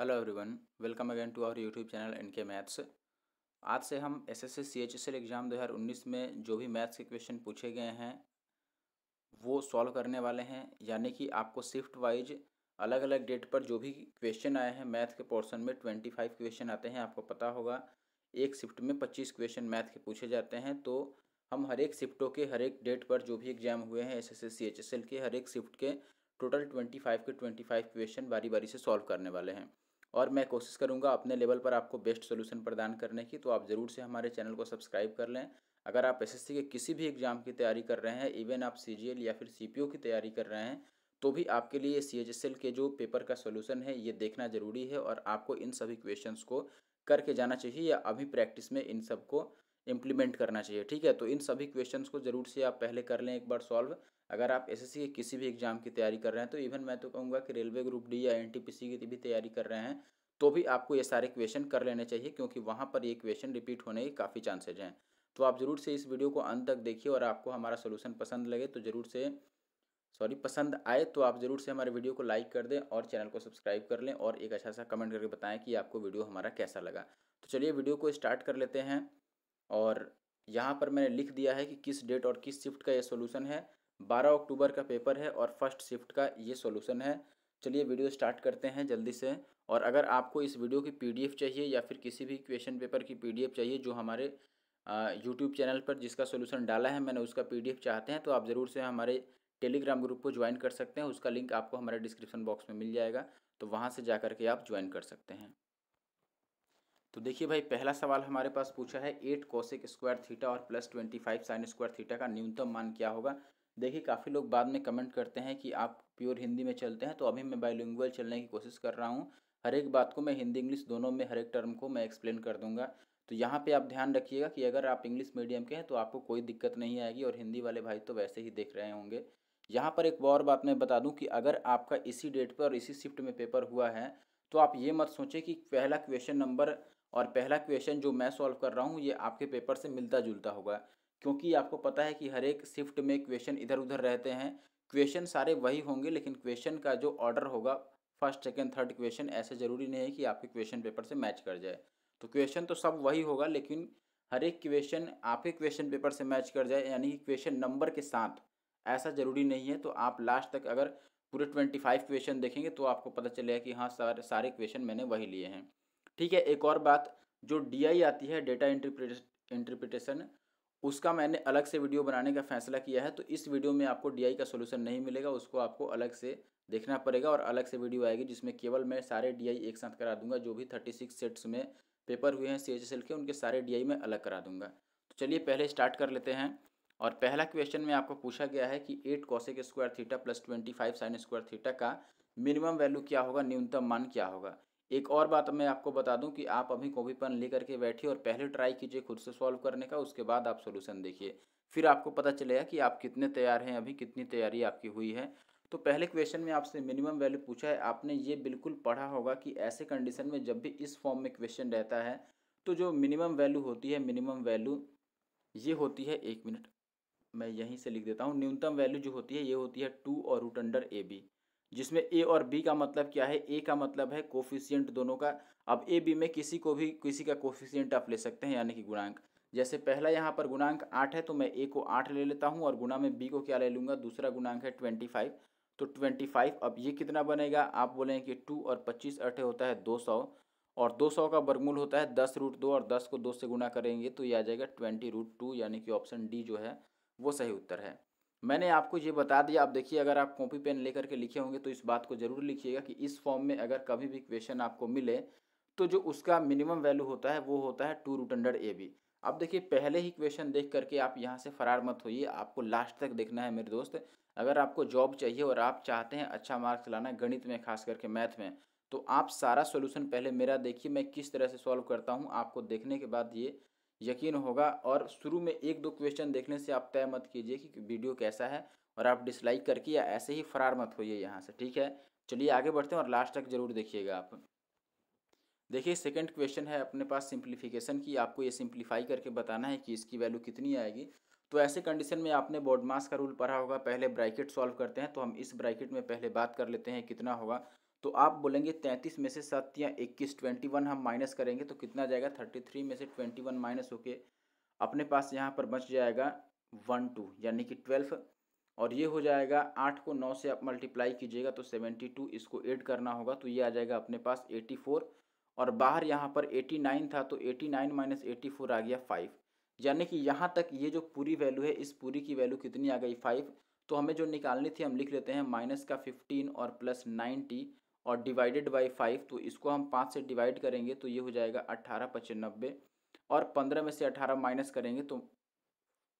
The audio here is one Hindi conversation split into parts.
hello everyone welcome again to our YouTube channel N K maths आज से हम S S S C H S L exam 2019 में जो भी मैथ्स के क्वेश्चन पूछे गए हैं वो सॉल्व करने वाले हैं यानी कि आपको शिफ्ट वाइज अलग अलग डेट पर जो भी क्वेश्चन आए हैं मैथ के पोर्शन में ट्वेंटी फाइव क्वेश्चन आते हैं आपको पता होगा एक शिफ्ट में पच्चीस क्वेश्चन मैथ के पूछे जाते हैं तो हम हर एक शिफ्टों के हर एक डेट पर जो भी एग्ज़ाम हुए हैं S S S C H S L के हर एक शिफ्ट के टोटल ट्वेंटी फाइव के ट्वेंटी फाइव क्वेश्चन बारी बारी से सॉल्व करने वाले हैं और मैं कोशिश करूँगा अपने लेवल पर आपको बेस्ट सोल्यूशन प्रदान करने की तो आप ज़रूर से हमारे चैनल को सब्सक्राइब कर लें अगर आप एस के किसी भी एग्ज़ाम की तैयारी कर रहे हैं इवन आप सी या फिर सी की तैयारी कर रहे हैं तो भी आपके लिए सीएचएसएल के जो पेपर का सोल्यूशन है ये देखना ज़रूरी है और आपको इन सभी क्वेश्चंस को करके जाना चाहिए या अभी प्रैक्टिस में इन सब को इम्प्लीमेंट करना चाहिए ठीक है तो इन सभी क्वेश्चंस को जरूर से आप पहले कर लें एक बार सॉल्व अगर आप एसएससी के किसी भी एग्जाम की तैयारी कर रहे हैं तो इवन मैं तो कहूँगा कि रेलवे ग्रुप डी या एनटीपीसी की भी तैयारी कर रहे हैं तो भी आपको ये सारे क्वेश्चन कर लेने चाहिए क्योंकि वहाँ पर ये क्वेश्चन रिपीट होने के काफ़ी चांसेज हैं तो आप ज़रूर से इस वीडियो को अंत तक देखिए और आपको हमारा सोल्यूशन पसंद लगे तो ज़रूर से सॉरी पसंद आए तो आप ज़रूर से हमारे वीडियो को लाइक कर दें और चैनल को सब्सक्राइब कर लें और एक अच्छा सा कमेंट करके बताएं कि आपको वीडियो हमारा कैसा लगा तो चलिए वीडियो को स्टार्ट कर लेते हैं और यहाँ पर मैंने लिख दिया है कि किस डेट और किस शिफ्ट का ये सोल्यूशन है बारह अक्टूबर का पेपर है और फर्स्ट शिफ्ट का ये सोल्यूशन है चलिए वीडियो स्टार्ट करते हैं जल्दी से और अगर आपको इस वीडियो की पीडीएफ चाहिए या फिर किसी भी क्वेश्चन पेपर की पीडीएफ चाहिए जो हमारे यूट्यूब चैनल पर जिसका सोल्यूशन डाला है मैंने उसका पीडीएफ चाहते हैं तो आप ज़रूर से हमारे टेलीग्राम ग्रुप को ज्वाइन कर सकते हैं उसका लिंक आपको हमारे डिस्क्रिप्शन बॉक्स में मिल जाएगा तो वहाँ से जा के आप ज्वाइन कर सकते हैं तो देखिए भाई पहला सवाल हमारे पास पूछा है एट कोसेक स्क्वायर थीटा और plus twenty five sine square theta का न्यूनतम मान क्या होगा देखिए काफ़ी लोग बाद में कमेंट करते हैं कि आप प्योर हिंदी में चलते हैं तो अभी मैं बायोलिंगुअल चलने की कोशिश कर रहा हूँ हर एक बात को मैं हिंदी इंग्लिश दोनों में हर एक टर्म को मैं एक्सप्लेन कर दूंगा तो यहाँ पे आप ध्यान रखिएगा कि अगर आप इंग्लिश मीडियम के हैं तो आपको कोई दिक्कत नहीं आएगी और हिंदी वाले भाई तो वैसे ही देख रहे होंगे यहाँ पर एक और बात मैं बता दूँ कि अगर आपका इसी डेट पर और इसी शिफ्ट में पेपर हुआ है तो आप ये मत सोचें कि पहला क्वेश्चन नंबर और पहला क्वेश्चन जो मैं सॉल्व कर रहा हूँ ये आपके पेपर से मिलता जुलता होगा क्योंकि आपको पता है कि हर एक शिफ्ट में क्वेश्चन इधर उधर रहते हैं क्वेश्चन सारे वही होंगे लेकिन क्वेश्चन का जो ऑर्डर होगा फर्स्ट सेकेंड थर्ड क्वेश्चन ऐसे ज़रूरी नहीं है कि आपके क्वेश्चन पेपर से मैच कर जाए तो क्वेश्चन तो सब वही होगा लेकिन हर एक क्वेश्चन आपके क्वेश्चन पेपर से मैच कर जाए यानी कि क्वेश्चन नंबर के साथ ऐसा ज़रूरी नहीं है तो आप लास्ट तक अगर पूरे ट्वेंटी फाइव क्वेश्चन देखेंगे तो आपको पता चलेगा कि हाँ सारे सारे क्वेश्चन मैंने वही लिए हैं ठीक है एक और बात जो डी आती है डेटा इंटरप्रिटेशन उसका मैंने अलग से वीडियो बनाने का फैसला किया है तो इस वीडियो में आपको डी का सोल्यूशन नहीं मिलेगा उसको आपको अलग से देखना पड़ेगा और अलग से वीडियो आएगी जिसमें केवल मैं सारे डी एक साथ करा दूंगा जो भी थर्टी सिक्स सेट्स में पेपर हुए हैं सी के उनके सारे डी मैं अलग करा दूंगा तो चलिए पहले स्टार्ट कर लेते हैं और पहला क्वेश्चन में आपको पूछा गया है कि एट के square theta plus twenty five sine square theta का मिनिमम वैल्यू क्या होगा न्यूनतम मान क्या होगा एक और बात मैं आपको बता दूं कि आप अभी कॉपी पेन ले करके बैठिए और पहले ट्राई कीजिए खुद से सॉल्व करने का उसके बाद आप सोल्यूशन देखिए फिर आपको पता चलेगा कि आप कितने तैयार हैं अभी कितनी तैयारी आपकी हुई है तो पहले क्वेश्चन में आपसे मिनिमम वैल्यू पूछा है आपने ये बिल्कुल पढ़ा होगा कि ऐसे कंडीशन में जब भी इस फॉर्म में क्वेश्चन रहता है तो जो मिनिमम वैल्यू होती है मिनिमम वैल्यू ये होती है एक मिनट मैं यहीं से लिख देता हूँ न्यूनतम वैल्यू जो होती है ये होती है टू और रूट अंडर ए बी जिसमें ए और बी का मतलब क्या है ए का मतलब है कोफिशियंट दोनों का अब ए बी में किसी को भी किसी का कोफिशियंट आप ले सकते हैं यानी कि गुणांक जैसे पहला यहाँ पर गुणांक आठ है तो मैं ए को आठ ले लेता हूँ और गुना में बी को क्या ले लूँगा दूसरा गुणांक है ट्वेंटी फाइव तो ट्वेंटी फाइव अब ये कितना बनेगा आप बोलें कि टू और पच्चीस अठे होता है दो सौ और दो सौ का वर्गमूल होता है दस रूट दो और दस को दो से गुना करेंगे तो ये आ जाएगा ट्वेंटी रूट टू यानी कि ऑप्शन डी जो है वो सही उत्तर है मैंने आपको ये बता दिया आप देखिए अगर आप कॉपी पेन लेकर के लिखे होंगे तो इस बात को जरूर लिखिएगा कि इस फॉर्म में अगर कभी भी क्वेश्चन आपको मिले तो जो उसका मिनिमम वैल्यू होता है वो होता है two root under A B अब देखिए पहले ही क्वेश्चन देख करके आप यहाँ से फरार मत होइए आपको लास्ट तक देखना है मेरे दोस्त अगर आपको जॉब चाहिए और आप चाहते हैं अच्छा मार्क्स लाना गणित में खास करके मैथ में तो आप सारा सोल्यूशन पहले मेरा देखिए मैं किस तरह से सॉल्व करता हूँ आपको देखने के बाद ये यकीन होगा और शुरू में एक दो क्वेश्चन देखने से आप तय मत कीजिए कि वीडियो कैसा है और आप डिसलाइक करके या ऐसे ही फरार मत होइए यहाँ से ठीक है चलिए आगे बढ़ते हैं और लास्ट तक जरूर देखिएगा आप देखिए सेकंड क्वेश्चन है अपने पास सिंप्लीफिकेशन की आपको ये सिंप्लीफाई करके बताना है कि इसकी वैल्यू कितनी आएगी तो ऐसे कंडीशन में आपने बॉडमास का रूल पढ़ा होगा पहले ब्रैकेट सॉल्व करते हैं तो हम इस ब्रैकेट में पहले बात कर लेते हैं कितना होगा तो आप बोलेंगे तैंतीस में से सात या इक्कीस ट्वेंटी वन हम माइनस करेंगे तो कितना जाएगा थर्टी थ्री में से ट्वेंटी वन माइनस होके अपने पास यहाँ पर बच जाएगा वन टू यानी कि ट्वेल्व और ये हो जाएगा आठ को नौ से आप मल्टीप्लाई कीजिएगा तो सेवेंटी टू इसको एड करना होगा तो ये आ जाएगा अपने पास एटी फोर और बाहर यहाँ पर एटी नाइन था तो eighty nine minus eighty four आ गया फाइव यानी कि यहाँ तक ये जो पूरी वैल्यू है इस पूरी की वैल्यू कितनी आ गई फाइव तो हमें जो निकालनी थी हम लिख लेते हैं माइनस का फिफ्टीन और प्लस नाइन्टी और डिवाइडेड बाई फाइव तो इसको हम पाँच से डिवाइड करेंगे तो ये हो जाएगा अट्ठारह पचानबे और पंद्रह में से अठारह माइनस करेंगे तो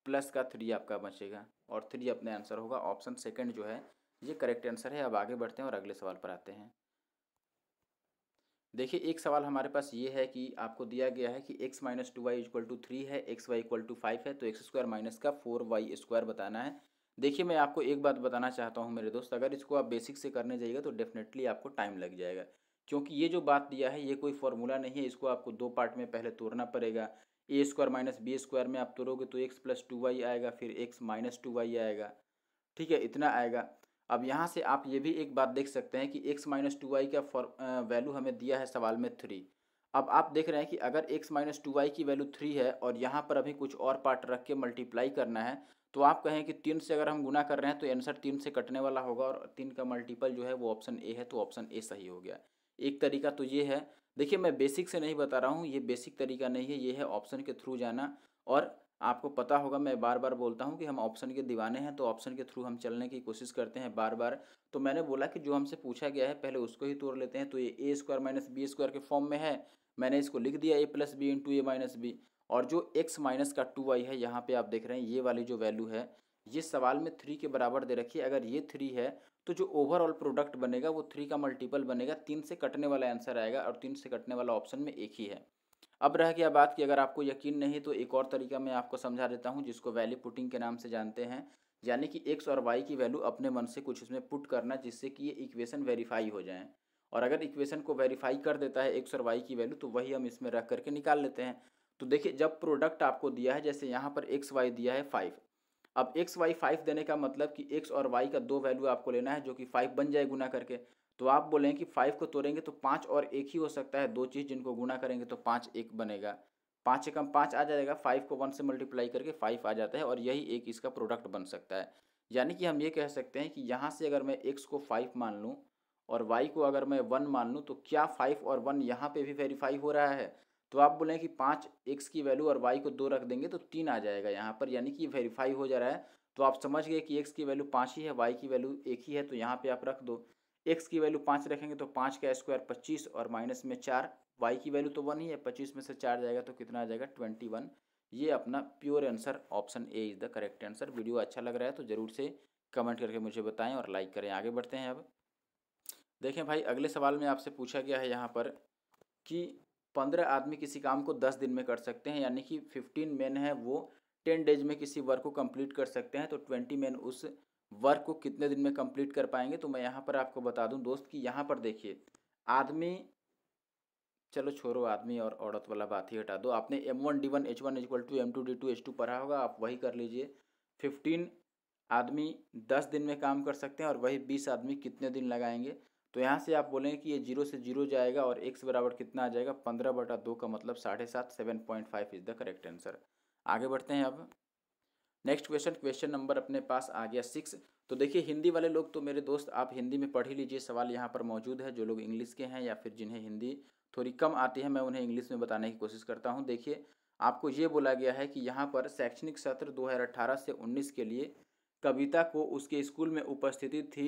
प्लस का थ्री आपका बचेगा और थ्री अपने आंसर होगा ऑप्शन सेकंड जो है ये करेक्ट आंसर है अब आगे बढ़ते हैं और अगले सवाल पर आते हैं देखिए एक सवाल हमारे पास ये है कि आपको दिया गया है कि X minus two Y equal to three है X Y equal to five है तो एक्स स्क्वायर माइनस का फोर वाई स्क्वायर बताना है देखिए मैं आपको एक बात बताना चाहता हूँ मेरे दोस्त अगर इसको आप बेसिक से करने जाइएगा तो डेफिनेटली आपको टाइम लग जाएगा क्योंकि ये जो बात दिया है ये कोई फॉर्मूला नहीं है इसको आपको दो पार्ट में पहले तोड़ना पड़ेगा A square minus B square में आप तोड़ोगे तो एक्स प्लस टू वाई आएगा फिर एक्स माइनस टू वाई आएगा ठीक है इतना आएगा अब यहाँ से आप ये भी एक बात देख सकते हैं कि एक्स माइनस टू वाई का फॉर वैल्यू हमें दिया है सवाल में थ्री अब आप देख रहे हैं कि अगर एक्स माइनस टू वाई की वैल्यू थ्री है और यहाँ पर अभी कुछ और पार्ट रख के मल्टीप्लाई करना है तो आप कहें कि तीन से अगर हम गुना कर रहे हैं तो आंसर तीन से कटने वाला होगा और तीन का मल्टीपल जो है वो ऑप्शन ए है तो ऑप्शन ए सही हो गया एक तरीका तो ये है देखिए मैं बेसिक से नहीं बता रहा हूँ ये बेसिक तरीका नहीं है ये है ऑप्शन के थ्रू जाना और आपको पता होगा मैं बार बार बोलता हूँ कि हम ऑप्शन के दीवाने हैं तो ऑप्शन के थ्रू हम चलने की कोशिश करते हैं बार बार तो मैंने बोला कि जो हमसे पूछा गया है पहले उसको ही तोड़ लेते हैं तो ये A square minus B square के फॉर्म में है मैंने इसको लिख दिया A plus B into A minus B और जो एक्स माइनस का टू वाई है यहाँ पे आप देख रहे हैं ये वाली जो वैल्यू है ये सवाल में थ्री के बराबर दे रखी है अगर ये थ्री है तो जो ओवरऑल प्रोडक्ट बनेगा वो थ्री का मल्टीपल बनेगा तीन से कटने वाला आंसर आएगा और तीन से कटने वाला ऑप्शन में एक ही है अब रह गया बात कि अगर आपको यकीन नहीं तो एक और तरीका मैं आपको समझा देता हूँ जिसको वैल्यू पुटिंग के नाम से जानते हैं यानी कि एक्स और वाई की वैल्यू अपने मन से कुछ इसमें पुट करना जिससे कि ये इक्वेशन वेरीफाई हो जाएँ और अगर इक्वेशन को वेरीफाई कर देता है एक्स और वाई की वैल्यू तो वही हम इसमें रख करके निकाल लेते हैं तो देखिए जब प्रोडक्ट आपको दिया है जैसे यहाँ पर एक्स वाई दिया है फाइव अब एक्स वाई फाइव देने का मतलब कि एक्स और वाई का दो वैल्यू आपको लेना है जो कि फाइव बन जाए गुना करके तो आप बोलेंगे कि फाइव को तोड़ेंगे तो पाँच और एक ही हो सकता है दो चीज़ जिनको गुना करेंगे तो पाँच एक बनेगा पाँच एकम पाँच आ जाएगा फाइव को वन से मल्टीप्लाई करके फाइव आ जाता है और यही एक इसका प्रोडक्ट बन सकता है यानी कि हम ये कह सकते हैं कि यहाँ से अगर मैं एक्स को फाइव मान लूँ और वाई को अगर मैं वन मान लूँ तो क्या फाइव और वन यहाँ पे भी वेरीफाई हो रहा है तो आप बोलें कि पाँच एक्स की वैल्यू और वाई को दो रख देंगे तो तीन आ जाएगा यहाँ पर यानी कि वेरीफाई हो जा रहा है तो आप समझ गए कि एक्स की वैल्यू पाँच ही है वाई की वैल्यू एक ही है तो यहाँ पर आप रख दो एक्स की वैल्यू पाँच रखेंगे तो पाँच का स्क्वायर पच्चीस और माइनस में चार वाई की वैल्यू तो वन ही है पच्चीस में से चार जाएगा तो कितना आ जाएगा ट्वेंटी वन ये अपना pure answer option A is the correct answer video अच्छा लग रहा है तो ज़रूर से कमेंट करके मुझे बताएं और लाइक करें आगे बढ़ते हैं अब देखें भाई अगले सवाल में आपसे पूछा गया है यहाँ पर कि पंद्रह आदमी किसी काम को दस दिन में कर सकते हैं यानी कि फिफ्टीन मैन है वो टेन डेज में किसी वर्क को कंप्लीट कर सकते हैं तो ट्वेंटी मैन उस वर्क को कितने दिन में कंप्लीट कर पाएंगे तो मैं यहाँ पर आपको बता दूँ दोस्त कि यहाँ पर देखिए आदमी चलो छोड़ो आदमी और औरत वाला बात ही हटा दो आपने M one D one H one equal to M two D two H two पढ़ा होगा आप वही कर लीजिए फिफ्टीन आदमी दस दिन में काम कर सकते हैं और वही बीस आदमी कितने दिन लगाएंगे तो यहाँ से आप बोलेंगे कि ये जीरो से जीरो जाएगा और एक्स बराबर कितना आ जाएगा पंद्रह बटा दो का मतलब साढ़े सात seven point five is the correct answer आगे बढ़ते हैं अब नेक्स्ट क्वेश्चन क्वेश्चन नंबर अपने पास आ गया सिक्स तो देखिए हिंदी वाले लोग तो मेरे दोस्त आप हिंदी में पढ़ ही लीजिए सवाल यहाँ पर मौजूद है जो लोग इंग्लिश के हैं या फिर जिन्हें हिंदी थोड़ी कम आती है मैं उन्हें इंग्लिश में बताने की कोशिश करता हूँ देखिए आपको ये बोला गया है कि यहाँ पर शैक्षणिक सत्र दो से उन्नीस के लिए कविता को उसके स्कूल में उपस्थिति थी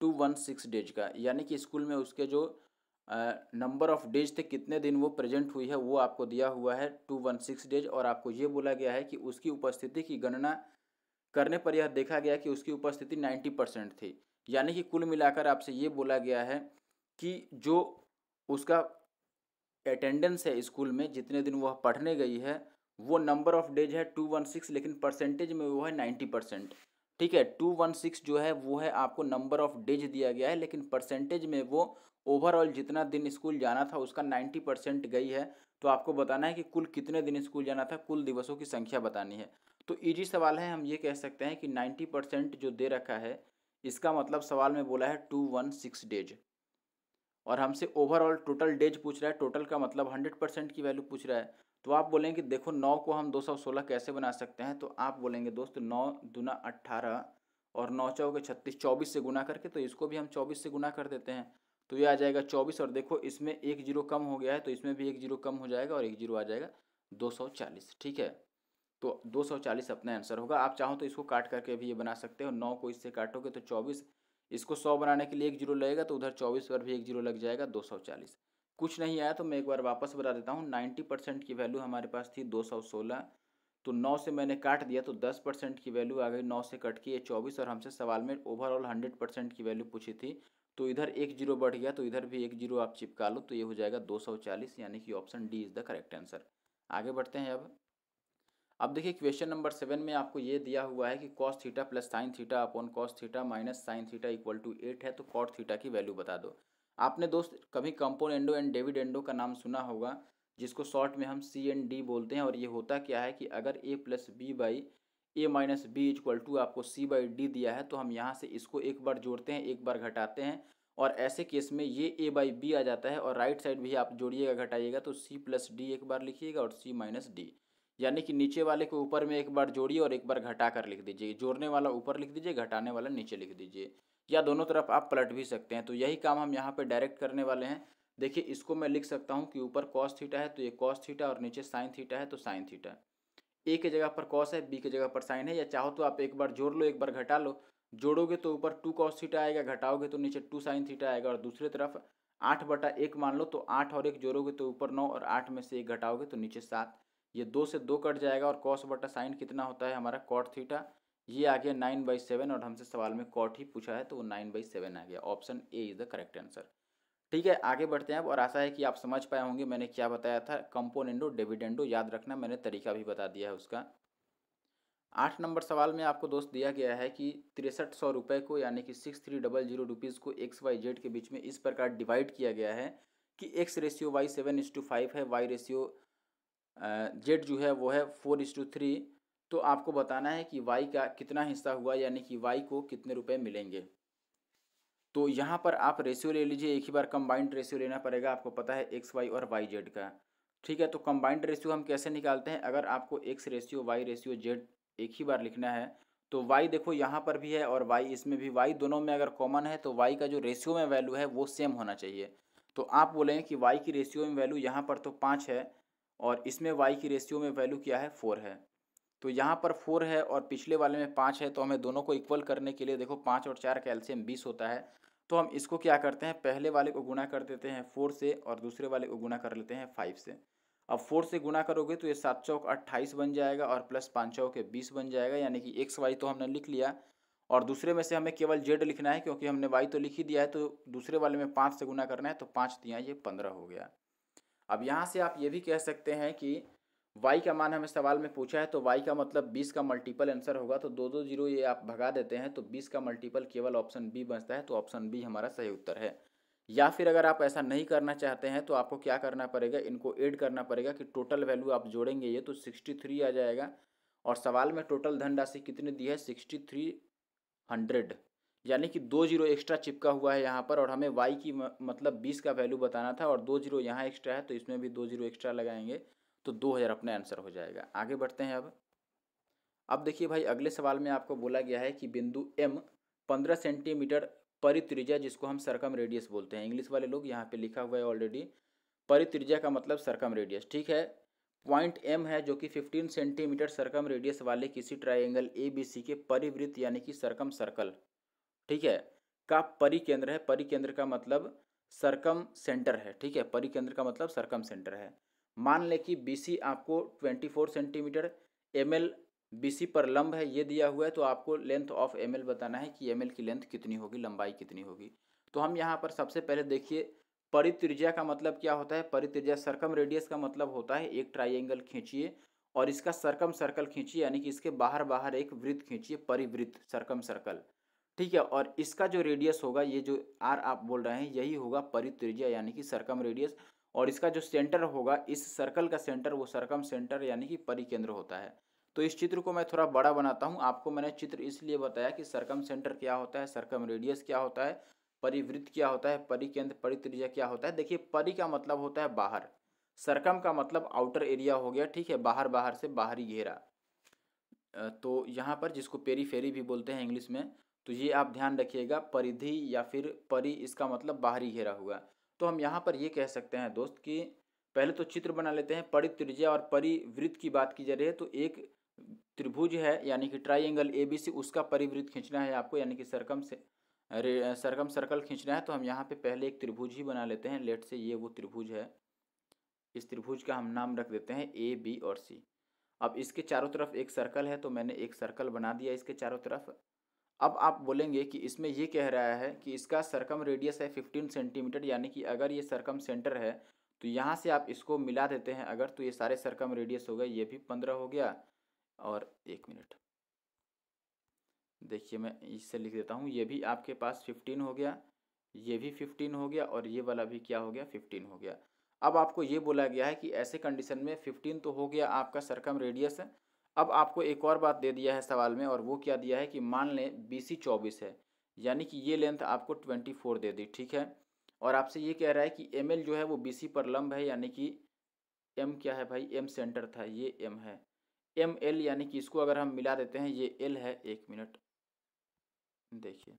टू वन सिक्स डेज का यानी कि स्कूल में उसके जो नंबर ऑफ डेज थे कितने दिन वो प्रेजेंट हुई है वो आपको दिया हुआ है टू वन सिक्स डेज और आपको ये बोला गया है कि उसकी उपस्थिति की गणना करने पर यह देखा गया कि उसकी उपस्थिति नाइन्टी परसेंट थी यानी कि कुल मिलाकर आपसे ये बोला गया है कि जो उसका अटेंडेंस है स्कूल में जितने दिन वह पढ़ने गई है वो नंबर ऑफ डेज है टू वन सिक्स लेकिन परसेंटेज में वो है नाइन्टी परसेंट ठीक है टू वन सिक्स जो है वो है आपको नंबर ऑफ डेज दिया गया है लेकिन परसेंटेज में वो ओवरऑल जितना दिन स्कूल जाना था उसका नाइन्टी परसेंट गई है तो आपको बताना है कि कुल कितने दिन स्कूल जाना था कुल दिवसों की संख्या बतानी है तो इजी सवाल है हम ये कह सकते हैं कि नाइन्टी परसेंट जो दे रखा है इसका मतलब सवाल में बोला है टू वन सिक्स डेज और हमसे ओवरऑल टोटल डेज पूछ रहा है टोटल का मतलब हंड्रेड परसेंट की वैल्यू पूछ रहा है तो आप बोलेंगे देखो नौ को हम दो सौ सोलह कैसे बना सकते हैं तो आप बोलेंगे दोस्त नौ दुना अट्ठारह और नौ चौके छत्तीस चौबीस से गुना करके तो इसको भी हम चौबीस से गुना कर देते हैं तो ये आ जाएगा चौबीस और देखो इसमें एक जीरो कम हो गया है तो इसमें भी एक जीरो कम हो जाएगा और एक जीरो आ जाएगा दो सौ चालीस ठीक है तो दो सौ चालीस अपना आंसर होगा आप चाहो तो इसको काट करके भी ये बना सकते हो नौ को इससे काटोगे तो चौबीस इसको सौ बनाने के लिए एक जीरो लगेगा तो उधर चौबीस पर भी एक जीरो लग जाएगा दो सौ चालीस कुछ नहीं आया तो मैं एक बार वापस बता देता हूँ नाइन्टी परसेंट की वैल्यू हमारे पास थी दो सौ सोलह तो नौ से मैंने काट दिया तो दस परसेंट की वैल्यू आ गई नौ से कट के ये चौबीस और हमसे सवाल में ओवरऑल हंड्रेड परसेंट की वैल्यू पूछी थी तो इधर एक जीरो बढ़ गया तो इधर भी एक जीरो आप चिपका लो तो ये हो जाएगा दो सौ चालीस यानी कि option D is the correct answer आगे बढ़ते हैं अब अब देखिए क्वेश्चन नंबर सेवन में आपको ये दिया हुआ है कि cos theta plus sine theta upon cos theta minus sine theta equal to eight है तो कॉट थीटा की वैल्यू बता दो आपने दोस्त कभी componendo and dividendo का नाम सुना होगा जिसको शॉर्ट में हम सी एंड डी बोलते हैं और ये होता क्या है कि अगर A plus B by A minus B equal to आपको सी बाई डी दिया है तो हम यहाँ से इसको एक बार जोड़ते हैं एक बार घटाते हैं और ऐसे केस में ये ए बाई बी आ जाता है और राइट साइड भी आप जोड़िएगा घटाइएगा तो सी प्लस डी एक बार लिखिएगा और सी माइनस डी यानी कि नीचे वाले को ऊपर में एक बार जोड़िए और एक बार घटा कर लिख दीजिए जोड़ने वाला ऊपर लिख दीजिए घटाने वाला नीचे लिख दीजिए या दोनों तरफ आप पलट भी सकते हैं तो यही काम हम यहाँ पे डायरेक्ट करने वाले हैं देखिए इसको मैं लिख सकता हूँ कि ऊपर कॉस थीटा है तो ये कॉस थीटा और नीचे साइन थीटा है तो साइन थीटा ए के जगह पर कॉस है बी के जगह पर साइन है या चाहो तो आप एक बार जोड़ लो एक बार घटा लो जोड़ोगे तो ऊपर टू कॉस थीटा आएगा घटाओगे तो नीचे टू साइन थीटा आएगा और दूसरी तरफ आठ बटा एक मान लो तो आठ और एक जोड़ोगे तो ऊपर नौ और आठ में से एक घटाओगे तो नीचे सात ये दो से दो कट जाएगा और कॉस बटा साइन कितना होता है हमारा कॉट थीटा ये आ गया नाइन बाई सेवन और हमसे सवाल में कॉट ही पूछा है तो वो नाइन बाई सेवन आ गया option A is the correct answer ठीक है आगे बढ़ते हैं अब और आशा है कि आप समझ पाए होंगे मैंने क्या बताया था कंपोनेंडो डिविडेंडो याद रखना मैंने तरीका भी बता दिया है उसका आठ नंबर सवाल में आपको दोस्त दिया गया है कि तिरसठ सौ रुपये को यानी कि six three double zero rupees को एक्स वाई जेड के बीच में इस प्रकार डिवाइड किया गया है कि X ratio Y seven is to five है वाई रेशियो जेड जो है वो है फोर इस टू थ्री तो आपको बताना है कि वाई का कितना हिस्सा हुआ यानी कि वाई को कितने रुपए मिलेंगे तो यहाँ पर आप रेशियो ले लीजिए एक ही बार कंबाइंड रेशियो लेना पड़ेगा आपको पता है एक्स वाई और वाई जेड का ठीक है तो कंबाइंड रेशियो हम कैसे निकालते हैं अगर आपको X ratio Y ratio Z एक ही बार लिखना है तो वाई देखो यहाँ पर भी है और वाई इसमें भी वाई दोनों में अगर कॉमन है तो वाई का जो रेशियो में वैल्यू है वो सेम होना चाहिए तो आप बोलेंगे कि वाई की रेशियो में वैल्यू यहाँ पर तो पाँच है और इसमें वाई की रेशियो में वैल्यू क्या है फोर है तो यहाँ पर फोर है और पिछले वाले में पाँच है तो हमें दोनों को इक्वल करने के लिए देखो पाँच और चार का एल्सियम बीस होता है तो हम इसको क्या करते हैं पहले वाले को गुणा कर देते हैं फोर से और दूसरे वाले को गुणा कर लेते हैं फाइव से अब फोर से गुणा करोगे तो ये सात चौक अट्ठाईस बन जाएगा और प्लस पाँच चौक बीस बन जाएगा यानी कि एक्स वाई तो हमने लिख लिया और दूसरे में से हमें केवल जेड लिखना है क्योंकि हमने वाई तो लिख ही दिया है तो दूसरे वाले में पाँच से गुना करना है तो पाँच दिया ये पंद्रह हो गया अब यहाँ से आप ये भी कह सकते हैं कि वाई का मान हमें सवाल में पूछा है तो वाई का मतलब बीस का मल्टीपल आंसर होगा तो दो दो जीरो ये आप भगा देते हैं तो बीस का मल्टीपल केवल ऑप्शन बी बचता है तो ऑप्शन बी हमारा सही उत्तर है या फिर अगर आप ऐसा नहीं करना चाहते हैं तो आपको क्या करना पड़ेगा इनको ऐड करना पड़ेगा कि टोटल वैल्यू आप जोड़ेंगे ये तो सिक्सटी थ्री आ जाएगा और सवाल में टोटल धनराशि कितनी दी है सिक्सटी थ्री हंड्रेड यानी कि दो जीरो एक्स्ट्रा चिपका हुआ है यहाँ पर और हमें वाई की मतलब बीस का वैल्यू बताना था और दो जीरो यहाँ एक्स्ट्रा है तो इसमें भी दो जीरो एक्स्ट्रा लगाएंगे तो दो हज़ार अपने आंसर हो जाएगा आगे बढ़ते हैं अब अब देखिए भाई अगले सवाल में आपको बोला गया है कि बिंदु एम पंद्रह सेंटीमीटर परित्रिजा जिसको हम सरकम रेडियस बोलते हैं इंग्लिश वाले लोग यहाँ पर लिखा हुआ है ऑलरेडी परित्रिजा का मतलब सरकम रेडियस ठीक है पॉइंट एम है जो कि फिफ्टीन सेंटीमीटर सरकम रेडियस वाले किसी ट्राइंगल ए बी सी के परिवृत्त यानी कि सरकम सर्कल ठीक है का परिकेंद्र है परिकेंद्र का मतलब सरकम सेंटर है ठीक है परिकेंद्र का मतलब सरकम सेंटर है मान लें कि बी आपको twenty four centimetre M L B पर लंब है ये दिया हुआ है तो आपको लेंथ ऑफ एम बताना है कि एम की लेंथ कितनी होगी लंबाई कितनी होगी तो हम यहाँ पर सबसे पहले देखिए परित्रिज्या का मतलब क्या होता है परित्रिज्या सरकम रेडियस का मतलब होता है एक ट्राइंगल खींचिए और इसका सरकम सर्कल खींचिए यानी कि इसके बाहर बाहर एक वृत्त खींचिए परिवृत्त सरकम सर्कल ठीक है और इसका जो रेडियस होगा ये जो आर आप बोल रहे हैं यही होगा परित्रिज्या यानी कि सरकम रेडियस और इसका जो सेंटर होगा इस सर्कल का सेंटर वो सरकम सेंटर यानी कि परिकेंद्र होता है तो इस चित्र को मैं थोड़ा बड़ा बनाता हूँ आपको मैंने चित्र इसलिए बताया कि सरकम सेंटर क्या होता है सरकम रेडियस क्या होता है परिवृत्त क्या होता है परिकेंद्र परित्रिज्या क्या होता है देखिए परि का मतलब होता है बाहर सरकम का मतलब आउटर एरिया हो गया ठीक है बाहर बाहर से बाहरी घेरा तो यहाँ पर जिसको पेरी फेरी भी बोलते हैं इंग्लिश में तो ये आप ध्यान रखिएगा परिधि या फिर परि इसका मतलब बाहरी घेरा हुआ तो हम यहाँ पर ये कह सकते हैं दोस्त कि पहले तो चित्र बना लेते हैं त्रिज्या और परिवृत्त की बात की जा रही है तो एक त्रिभुज है यानी कि ट्राइंगल ए बी सी उसका परिवृत्त खींचना है आपको यानी कि सरकम से सरकम सर्कल खींचना है तो हम यहाँ पे पहले एक त्रिभुज ही बना लेते हैं लेट से ये वो त्रिभुज है इस त्रिभुज का हम नाम रख देते हैं ए बी और सी अब इसके चारों तरफ एक सर्कल है तो मैंने एक सर्कल बना दिया इसके चारों तरफ अब आप बोलेंगे कि इसमें ये कह रहा है कि इसका सरकम रेडियस है फिफ्टीन सेंटीमीटर यानी कि अगर ये सरकम सेंटर है तो यहाँ से आप इसको मिला देते हैं अगर तो ये सारे सरकम रेडियस हो गए ये भी पंद्रह हो गया और एक मिनट देखिए मैं इससे लिख देता हूँ ये भी आपके पास फिफ्टीन हो गया ये भी फिफ्टीन हो गया और ये वाला भी क्या हो गया फिफ्टीन हो गया अब आपको ये बोला गया है कि ऐसे कंडीशन में फिफ्टीन तो हो गया आपका सरकम रेडियस है अब आपको एक और बात दे दिया है सवाल में और वो क्या दिया है कि मान लें बी सी चौबीस है यानी कि ये लेंथ आपको ट्वेंटी फोर दे दी ठीक है और आपसे ये कह रहा है कि एम एल जो है वो बी सी पर लम्ब है यानी कि एम क्या है भाई एम सेंटर था ये एम है एम एल यानी कि इसको अगर हम मिला देते हैं ये एल है एक मिनट देखिए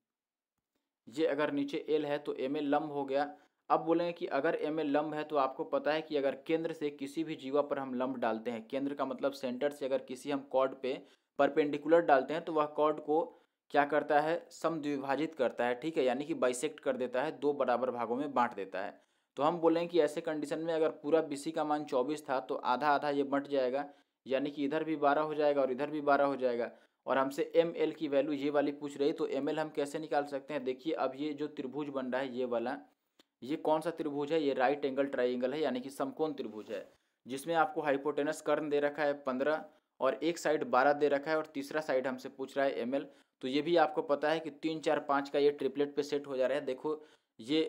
ये अगर नीचे एल है तो एम एल लम्ब हो गया अब बोलेंगे कि अगर एम ए लम्ब है तो आपको पता है कि अगर केंद्र से किसी भी जीवा पर हम लम्ब डालते हैं केंद्र का मतलब सेंटर से अगर किसी हम कॉर्ड पे परपेंडिकुलर डालते हैं तो वह कॉर्ड को क्या करता है समद्विभाजित करता है ठीक है यानी कि बाइसेक्ट कर देता है दो बराबर भागों में बांट देता है तो हम बोलें कि ऐसे कंडीशन में अगर पूरा बी का मान चौबीस था तो आधा आधा ये बंट जाएगा यानी कि इधर भी बारह हो जाएगा और इधर भी बारह हो जाएगा और हमसे एम एल की वैल्यू ये वाली पूछ रही तो एम एल हम कैसे निकाल सकते हैं देखिए अब ये जो त्रिभुज बन रहा है ये वाला ये कौन सा त्रिभुज है ये राइट एंगल ट्राइंगल है यानी कि समकोण त्रिभुज है जिसमें आपको हाइपोटेनस कर्ण दे रखा है पंद्रह और एक साइड बारह दे रखा है और तीसरा साइड हमसे पूछ रहा है एम तो ये भी आपको पता है कि तीन चार पाँच का ये ट्रिपलेट पे सेट हो जा रहा है देखो ये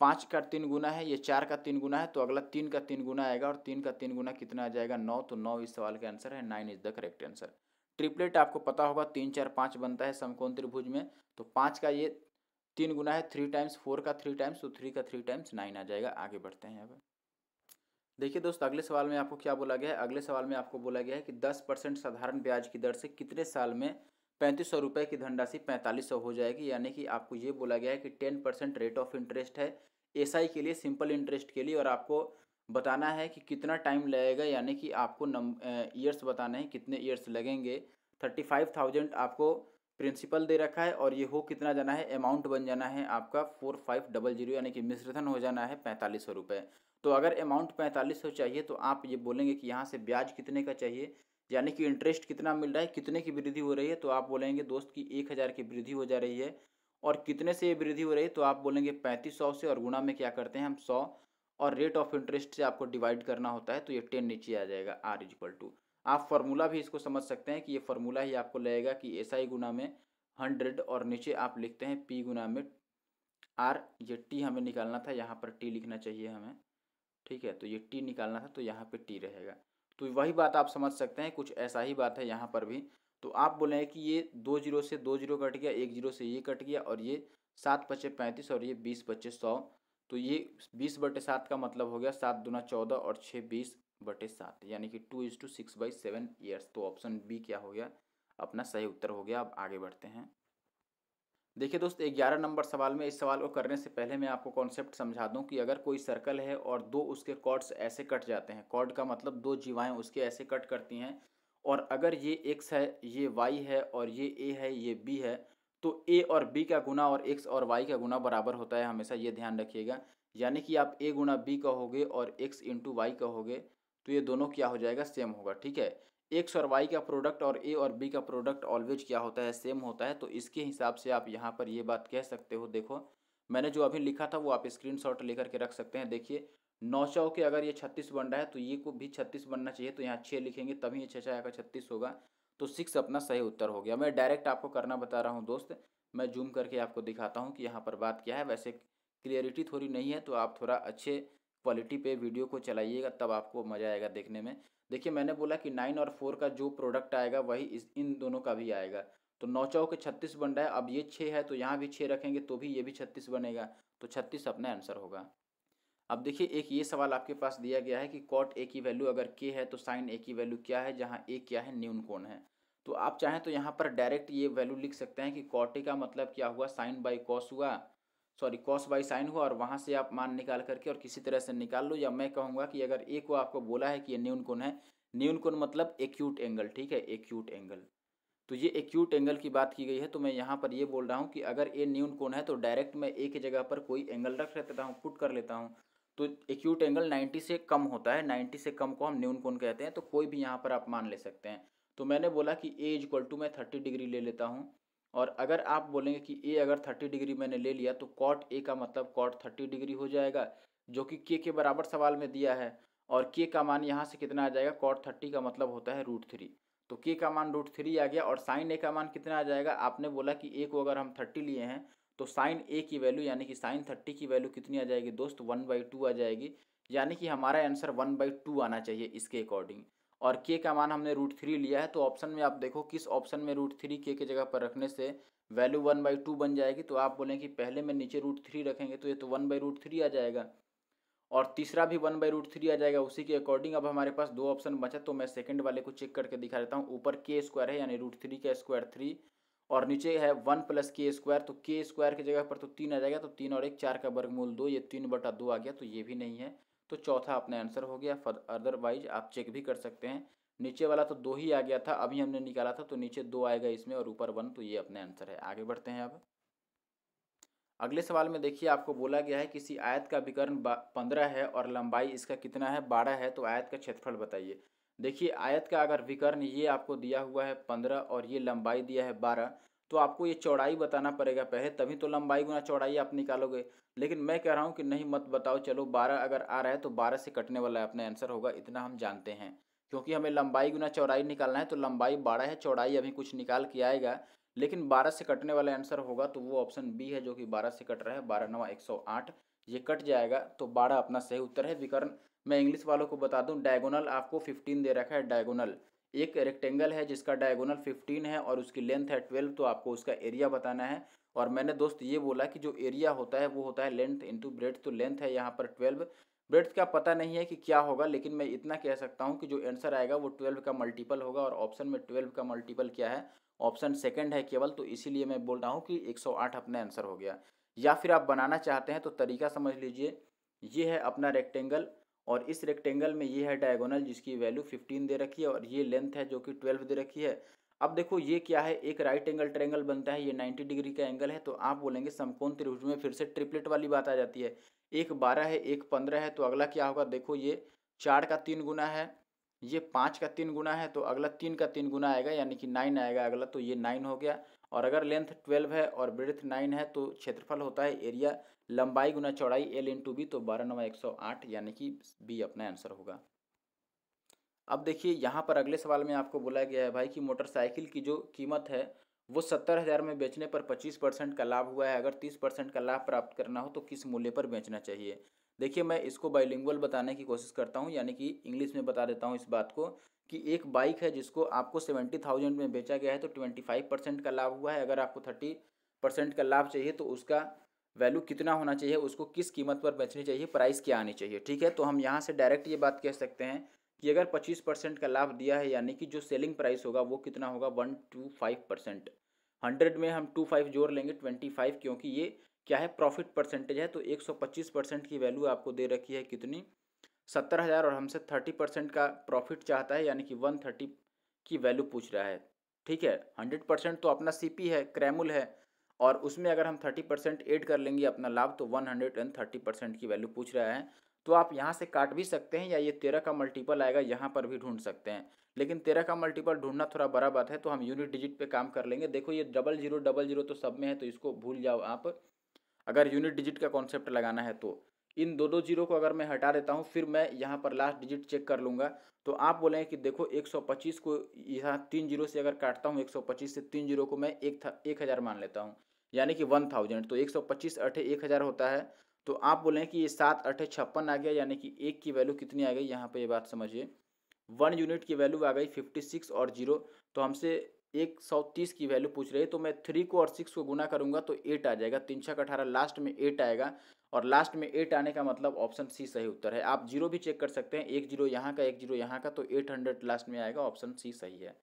पाँच का तीन गुना है ये चार का तीन गुना है तो अगला तीन का तीन गुना आएगा और तीन का तीन गुना कितना आ जाएगा नौ तो नौ इस सवाल का आंसर है nine is the correct answer triplet आपको पता होगा तीन चार पाँच बनता है समकोण त्रिभुज में तो पाँच का ये तीन गुना है थ्री टाइम्स फोर का थ्री टाइम्स तो थ्री का थ्री टाइम्स नाइन आ जाएगा आगे बढ़ते हैं अब देखिए दोस्त अगले सवाल में आपको क्या बोला गया है अगले सवाल में आपको बोला गया है कि दस परसेंट साधारण ब्याज की दर से कितने साल में पैंतीस सौ रुपये की धनराशि पैंतालीस सौ हो जाएगी यानी कि आपको ये बोला गया है कि ten percent rate of interest है एसआई के लिए सिंपल इंटरेस्ट के लिए और आपको बताना है कि कितना टाइम लगेगा यानी कि आपको नम ईयर्स बताना है कितने ईयर्स लगेंगे थर्टी फाइव थाउजेंड आपको प्रिंसिपल दे रखा है और ये हो कितना जाना है अमाउंट बन जाना है आपका फोर फाइव डबल जीरो यानी कि मिश्रधन हो जाना है पैंतालीस सौ रुपये तो अगर अमाउंट पैंतालीस सौ चाहिए तो आप ये बोलेंगे कि यहाँ से ब्याज कितने का चाहिए यानी कि इंटरेस्ट कितना मिल रहा है कितने की वृद्धि हो रही है तो आप बोलेंगे दोस्त की एक हज़ार की वृद्धि हो जा रही है और कितने से ये वृद्धि हो रही है तो आप बोलेंगे पैंतीस सौ से और गुणा में क्या करते हैं हम सौ और रेट ऑफ इंटरेस्ट से आपको डिवाइड करना होता है तो ये टेन नीचे आ जाएगा आर इज इक्वल टू आप फार्मूला भी इसको समझ सकते हैं कि ये फार्मूला ही आपको लगेगा कि एस आई गुना में हंड्रेड और नीचे आप लिखते हैं पी गुना में आर ये टी हमें निकालना था यहाँ पर टी लिखना चाहिए हमें ठीक है तो ये टी निकालना था तो यहाँ पे टी रहेगा तो वही बात आप समझ सकते हैं कुछ ऐसा ही बात है यहाँ पर भी तो आप बोले कि ये दो जीरो से दो जीरो कट गया एक जीरो से ये कट गया और ये सात पच्चे पैंतीस और ये बीस पच्चे सौ तो ये बीस बटे सात का मतलब हो गया सात दुना चौदह और छः बीस बटे सात यानी कि two is two six by seven years तो ऑप्शन बी क्या हो गया अपना सही उत्तर हो गया अब आगे बढ़ते हैं देखिए दोस्त ग्यारह नंबर सवाल में इस सवाल को करने से पहले मैं आपको कॉन्सेप्ट समझा दूं कि अगर कोई सर्कल है और दो उसके कॉर्ड्स ऐसे कट जाते हैं कॉर्ड का मतलब दो जीवाएं उसके ऐसे कट करती हैं और अगर ये एक्स है ये वाई है और ये ए है ये बी है तो ए और बी का गुना और एक्स और वाई का गुना बराबर होता है हमेशा ये ध्यान रखिएगा यानी कि आप ए गुना बी कहोगे और एक्स इंटू वाई कहोगे तो ये दोनों क्या हो जाएगा सेम होगा ठीक है एक्स और वाई का प्रोडक्ट और ए और बी का प्रोडक्ट ऑलवेज क्या होता है सेम होता है तो इसके हिसाब से आप यहाँ पर ये बात कह सकते हो देखो मैंने जो अभी लिखा था वो आप स्क्रीन शॉट लेकर के रख सकते हैं देखिए नौ चौ के अगर ये छत्तीस बन रहा है तो ये को भी छत्तीस बनना चाहिए तो यहाँ छः लिखेंगे तभी ये छः छः का छत्तीस होगा तो सिक्स अपना सही उत्तर हो गया मैं डायरेक्ट आपको करना बता रहा हूँ दोस्त मैं जूम करके आपको दिखाता हूँ कि यहाँ पर बात क्या है वैसे क्लियरिटी थोड़ी नहीं है तो आप थोड़ा अच्छे क्वालिटी पे वीडियो को चलाइएगा तब आपको मज़ा आएगा देखने में देखिए मैंने बोला कि नाइन और फोर का जो प्रोडक्ट आएगा वही इस इन दोनों का भी आएगा तो नौ के छत्तीस बन रहा है अब ये छः है तो यहाँ भी छः रखेंगे तो भी ये भी छत्तीस बनेगा तो छत्तीस अपना आंसर होगा अब देखिए एक ये सवाल आपके पास दिया गया है कि कॉट ए की वैल्यू अगर के है तो साइन ए की वैल्यू क्या है जहाँ ए क्या है न्यून कौन है तो आप चाहें तो यहाँ पर डायरेक्ट ये वैल्यू लिख सकते हैं कि कॉट ए का मतलब क्या हुआ साइन बाई कॉस हुआ सॉरी कॉस बाई साइन हुआ और वहाँ से आप मान निकाल करके और किसी तरह से निकाल लो या मैं कहूँगा कि अगर ए को आपको बोला है कि ये न्यून कोण है न्यून कोण मतलब एक्यूट एंगल ठीक है एक्यूट एंगल तो ये एक्यूट एंगल की बात की गई है तो मैं यहाँ पर ये बोल रहा हूँ कि अगर ए न्यून कोण है तो डायरेक्ट मैं एक जगह पर कोई एंगल रख लेता हूँ पुट कर लेता हूँ तो एक्यूट एंगल नाइन्टी से कम होता है नाइन्टी से कम को हम न्यून कोण कहते हैं तो कोई भी यहाँ पर आप मान ले सकते हैं तो मैंने बोला कि ए इज इक्वल टू मैं थर्टी डिग्री ले लेता हूँ और अगर आप बोलेंगे कि ए अगर थर्टी डिग्री मैंने ले लिया तो कॉट ए का मतलब कॉट थर्टी डिग्री हो जाएगा जो कि के के बराबर सवाल में दिया है और के का मान यहाँ से कितना आ जाएगा कॉट थर्टी का मतलब होता है रूट थ्री तो के का मान रूट थ्री आ गया और साइन ए का मान कितना आ जाएगा आपने बोला कि ए को अगर हम थर्टी लिए हैं तो साइन ए की वैल्यू यानी कि साइन थर्टी की वैल्यू कितनी आ जाएगी दोस्त वन बाई टू आ जाएगी यानी कि हमारा आंसर वन बाई टू आना चाहिए इसके अकॉर्डिंग और के का मान हमने रूट थ्री लिया है तो ऑप्शन में आप देखो किस ऑप्शन में रूट थ्री के के जगह पर रखने से वैल्यू वन बाई टू बन जाएगी तो आप बोलें कि पहले में नीचे रूट थ्री रखेंगे तो ये तो वन बाई रूट थ्री आ जाएगा और तीसरा भी वन बाई रूट थ्री आ जाएगा उसी के अकॉर्डिंग अब हमारे पास दो ऑप्शन बचा तो मैं सेकंड वाले को चेक करके दिखा देता हूँ ऊपर के स्क्वायर है यानी रूट थ्री का स्क्वायर थ्री और नीचे है वन प्लस तो के स्क्वायर तो के स्क्वायर की जगह पर तो तीन आ जाएगा तो तीन और एक चार का वर्गमूल दो ये तीन बटा दो आ गया तो ये भी नहीं है तो चौथा अपना आंसर हो गया अदरवाइज आप चेक भी कर सकते हैं नीचे वाला तो दो ही आ गया था अभी हमने निकाला था तो नीचे दो आएगा इसमें और ऊपर वन तो ये अपना आंसर है आगे बढ़ते हैं अब अगले सवाल में देखिए आपको बोला गया है किसी आयत का विकर्ण पंद्रह है और लंबाई इसका कितना है बारह है तो आयत का क्षेत्रफल बताइए देखिए आयत का अगर विकर्ण ये आपको दिया हुआ है पंद्रह और ये लंबाई दिया है बारह तो आपको ये चौड़ाई बताना पड़ेगा पहले तभी तो लंबाई गुना चौड़ाई आप निकालोगे लेकिन मैं कह रहा हूँ कि नहीं मत बताओ चलो बारह अगर आ रहा है तो बारह से कटने वाला है अपना आंसर होगा इतना हम जानते हैं क्योंकि हमें लंबाई गुना चौड़ाई निकालना है तो लंबाई बारह है चौड़ाई अभी कुछ निकाल के आएगा लेकिन बारह से कटने वाला आंसर होगा तो वो ऑप्शन बी है जो कि बारह से कट रहा है बारह नवा एक सौ आठ ये कट जाएगा तो बारह अपना सही उत्तर है विकर्ण मैं इंग्लिश वालों को बता दूं डायगोनल आपको फिफ्टीन दे रखा है डायगोनल एक रेक्टेंगल है जिसका डायगोनल फिफ्टीन है और उसकी लेंथ है ट्वेल्व तो आपको उसका एरिया बताना है और मैंने दोस्त ये बोला कि जो एरिया होता है वो होता है लेंथ इंटू ब्रेथ तो लेंथ है यहाँ पर ट्वेल्व ब्रेथ का पता नहीं है कि क्या होगा लेकिन मैं इतना कह सकता हूँ कि जो आंसर आएगा वो ट्वेल्व का मल्टीपल होगा और ऑप्शन में ट्वेल्व का मल्टीपल क्या है ऑप्शन सेकेंड है केवल तो इसीलिए मैं बोल रहा हूँ कि एक अपना आंसर हो गया या फिर आप बनाना चाहते हैं तो तरीका समझ लीजिए ये है अपना रेक्टेंगल और इस रेक्टेंगल में ये है डायगोनल जिसकी वैल्यू फिफ्टीन दे रखी है और ये लेंथ है जो कि ट्वेल्व दे रखी है अब देखो ये क्या है एक राइट एंगल ट्रेंगल बनता है ये 90 डिग्री का एंगल है तो आप बोलेंगे समकोण त्रिभुज में फिर से ट्रिपलेट वाली बात आ जाती है एक बारह है एक पंद्रह है तो अगला क्या होगा देखो ये चार का तीन गुना है ये पाँच का तीन गुना है तो अगला तीन का तीन गुना आएगा यानी कि नाइन आएगा अगला तो ये नाइन हो गया और अगर लेंथ ट्वेल्व है और ब्रेथ नाइन है तो क्षेत्रफल होता है एरिया लंबाई गुना चौड़ाई एल इन टू बी तो बारह नवा एक सौ आठ यानी कि बी अपना आंसर होगा अब देखिए यहाँ पर अगले सवाल में आपको बोला गया है भाई कि मोटरसाइकिल की जो कीमत है वो सत्तर हज़ार में बेचने पर पच्चीस परसेंट का लाभ हुआ है अगर तीस परसेंट का लाभ प्राप्त करना हो तो किस मूल्य पर बेचना चाहिए देखिए मैं इसको बाइलिंगुअल बताने की कोशिश करता हूँ यानी कि इंग्लिश में बता देता हूँ इस बात को कि एक बाइक है जिसको आपको सेवेंटी थाउजेंड में बेचा गया है तो ट्वेंटी फाइव परसेंट का लाभ हुआ है अगर आपको थर्टी परसेंट का लाभ चाहिए तो उसका वैल्यू कितना होना चाहिए उसको किस कीमत पर बेचनी चाहिए प्राइस क्या आनी चाहिए ठीक है तो हम यहाँ से डायरेक्ट ये बात कह सकते हैं कि अगर 25 परसेंट का लाभ दिया है यानी कि जो सेलिंग प्राइस होगा वो कितना होगा one two five percent hundred में हम टू फाइव जोड़ लेंगे ट्वेंटी फाइव क्योंकि ये क्या है प्रॉफिट परसेंटेज है तो एक सौ पच्चीस परसेंट की वैल्यू आपको दे रखी है कितनी सत्तर हज़ार और हमसे थर्टी परसेंट का प्रॉफिट चाहता है यानी कि वन थर्टी की वैल्यू पूछ रहा है ठीक है हंड्रेड परसेंट तो अपना पी है क्रैमुल है और उसमें अगर हम थर्टी परसेंट एड कर लेंगे अपना लाभ तो one hundred and thirty percent की वैल्यू पूछ रहा है तो आप यहाँ से काट भी सकते हैं या ये तेरह का मल्टीपल आएगा यहाँ पर भी ढूंढ सकते हैं लेकिन तेरह का मल्टीपल ढूंढना थोड़ा बड़ा बात है तो हम यूनिट डिजिट पे काम कर लेंगे देखो ये डबल जीरो डबल जीरो तो सब में है तो इसको भूल जाओ आप अगर यूनिट डिजिट का कॉन्सेप्ट लगाना है तो इन दो दो जीरो को अगर मैं हटा देता हूँ फिर मैं यहाँ पर लास्ट डिजिट चेक कर लूँगा तो आप बोलेंगे कि देखो 125 को यहाँ तीन जीरो से अगर काटता हूँ 125 से तीन जीरो को मैं एक था एक हज़ार मान लेता हूँ यानी कि वन थाउजेंड तो 125 अठे एक हज़ार होता है तो आप बोलें कि ये सात अठे छप्पन आ गया यानी कि एक की वैल्यू कितनी आ गई यहाँ पर ये बात समझिए वन यूनिट की वैल्यू आ गई फिफ्टी सिक्स और जीरो तो हमसे एक सौ तीस की वैल्यू पूछ रही है तो मैं थ्री को और सिक्स को गुना करूंगा तो एट आ जाएगा तीन छः अठारह लास्ट में एट आएगा और लास्ट में एट आने का मतलब ऑप्शन सी सही उत्तर है आप जीरो भी चेक कर सकते हैं एक जीरो यहाँ का एक जीरो यहाँ का तो एट हंड्रेड लास्ट में आएगा ऑप्शन सी सही है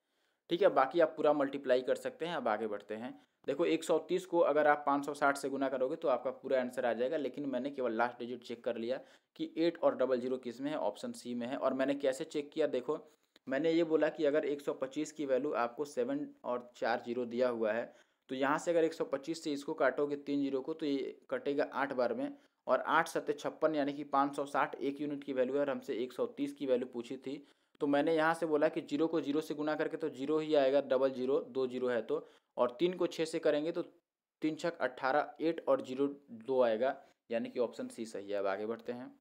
ठीक है बाकी आप पूरा मल्टीप्लाई कर सकते हैं अब आगे बढ़ते हैं देखो एक सौ तीस को अगर आप पाँच सौ साठ से गुना करोगे तो आपका पूरा आंसर आ जाएगा लेकिन मैंने केवल लास्ट डिजिट चेक कर लिया कि एट और डबल जीरो किस में है ऑप्शन सी में है और मैंने कैसे चेक किया देखो मैंने ये बोला कि अगर पच्चीस की वैल्यू आपको सेवन और चार जीरो दिया हुआ है तो यहाँ से अगर 125 से इसको काटोगे तीन जीरो को तो ये कटेगा आठ बार में और आठ सत्य छप्पन यानी कि पाँच सौ साठ एक यूनिट की वैल्यू है और हमसे एक सौ तीस की वैल्यू पूछी थी तो मैंने यहाँ से बोला कि जीरो को जीरो से गुना करके तो जीरो ही आएगा डबल जीरो दो जीरो है तो और तीन को छः से करेंगे तो तीन छक अट्ठारह एट और जीरो दो आएगा यानी कि ऑप्शन सी सही है अब आगे बढ़ते हैं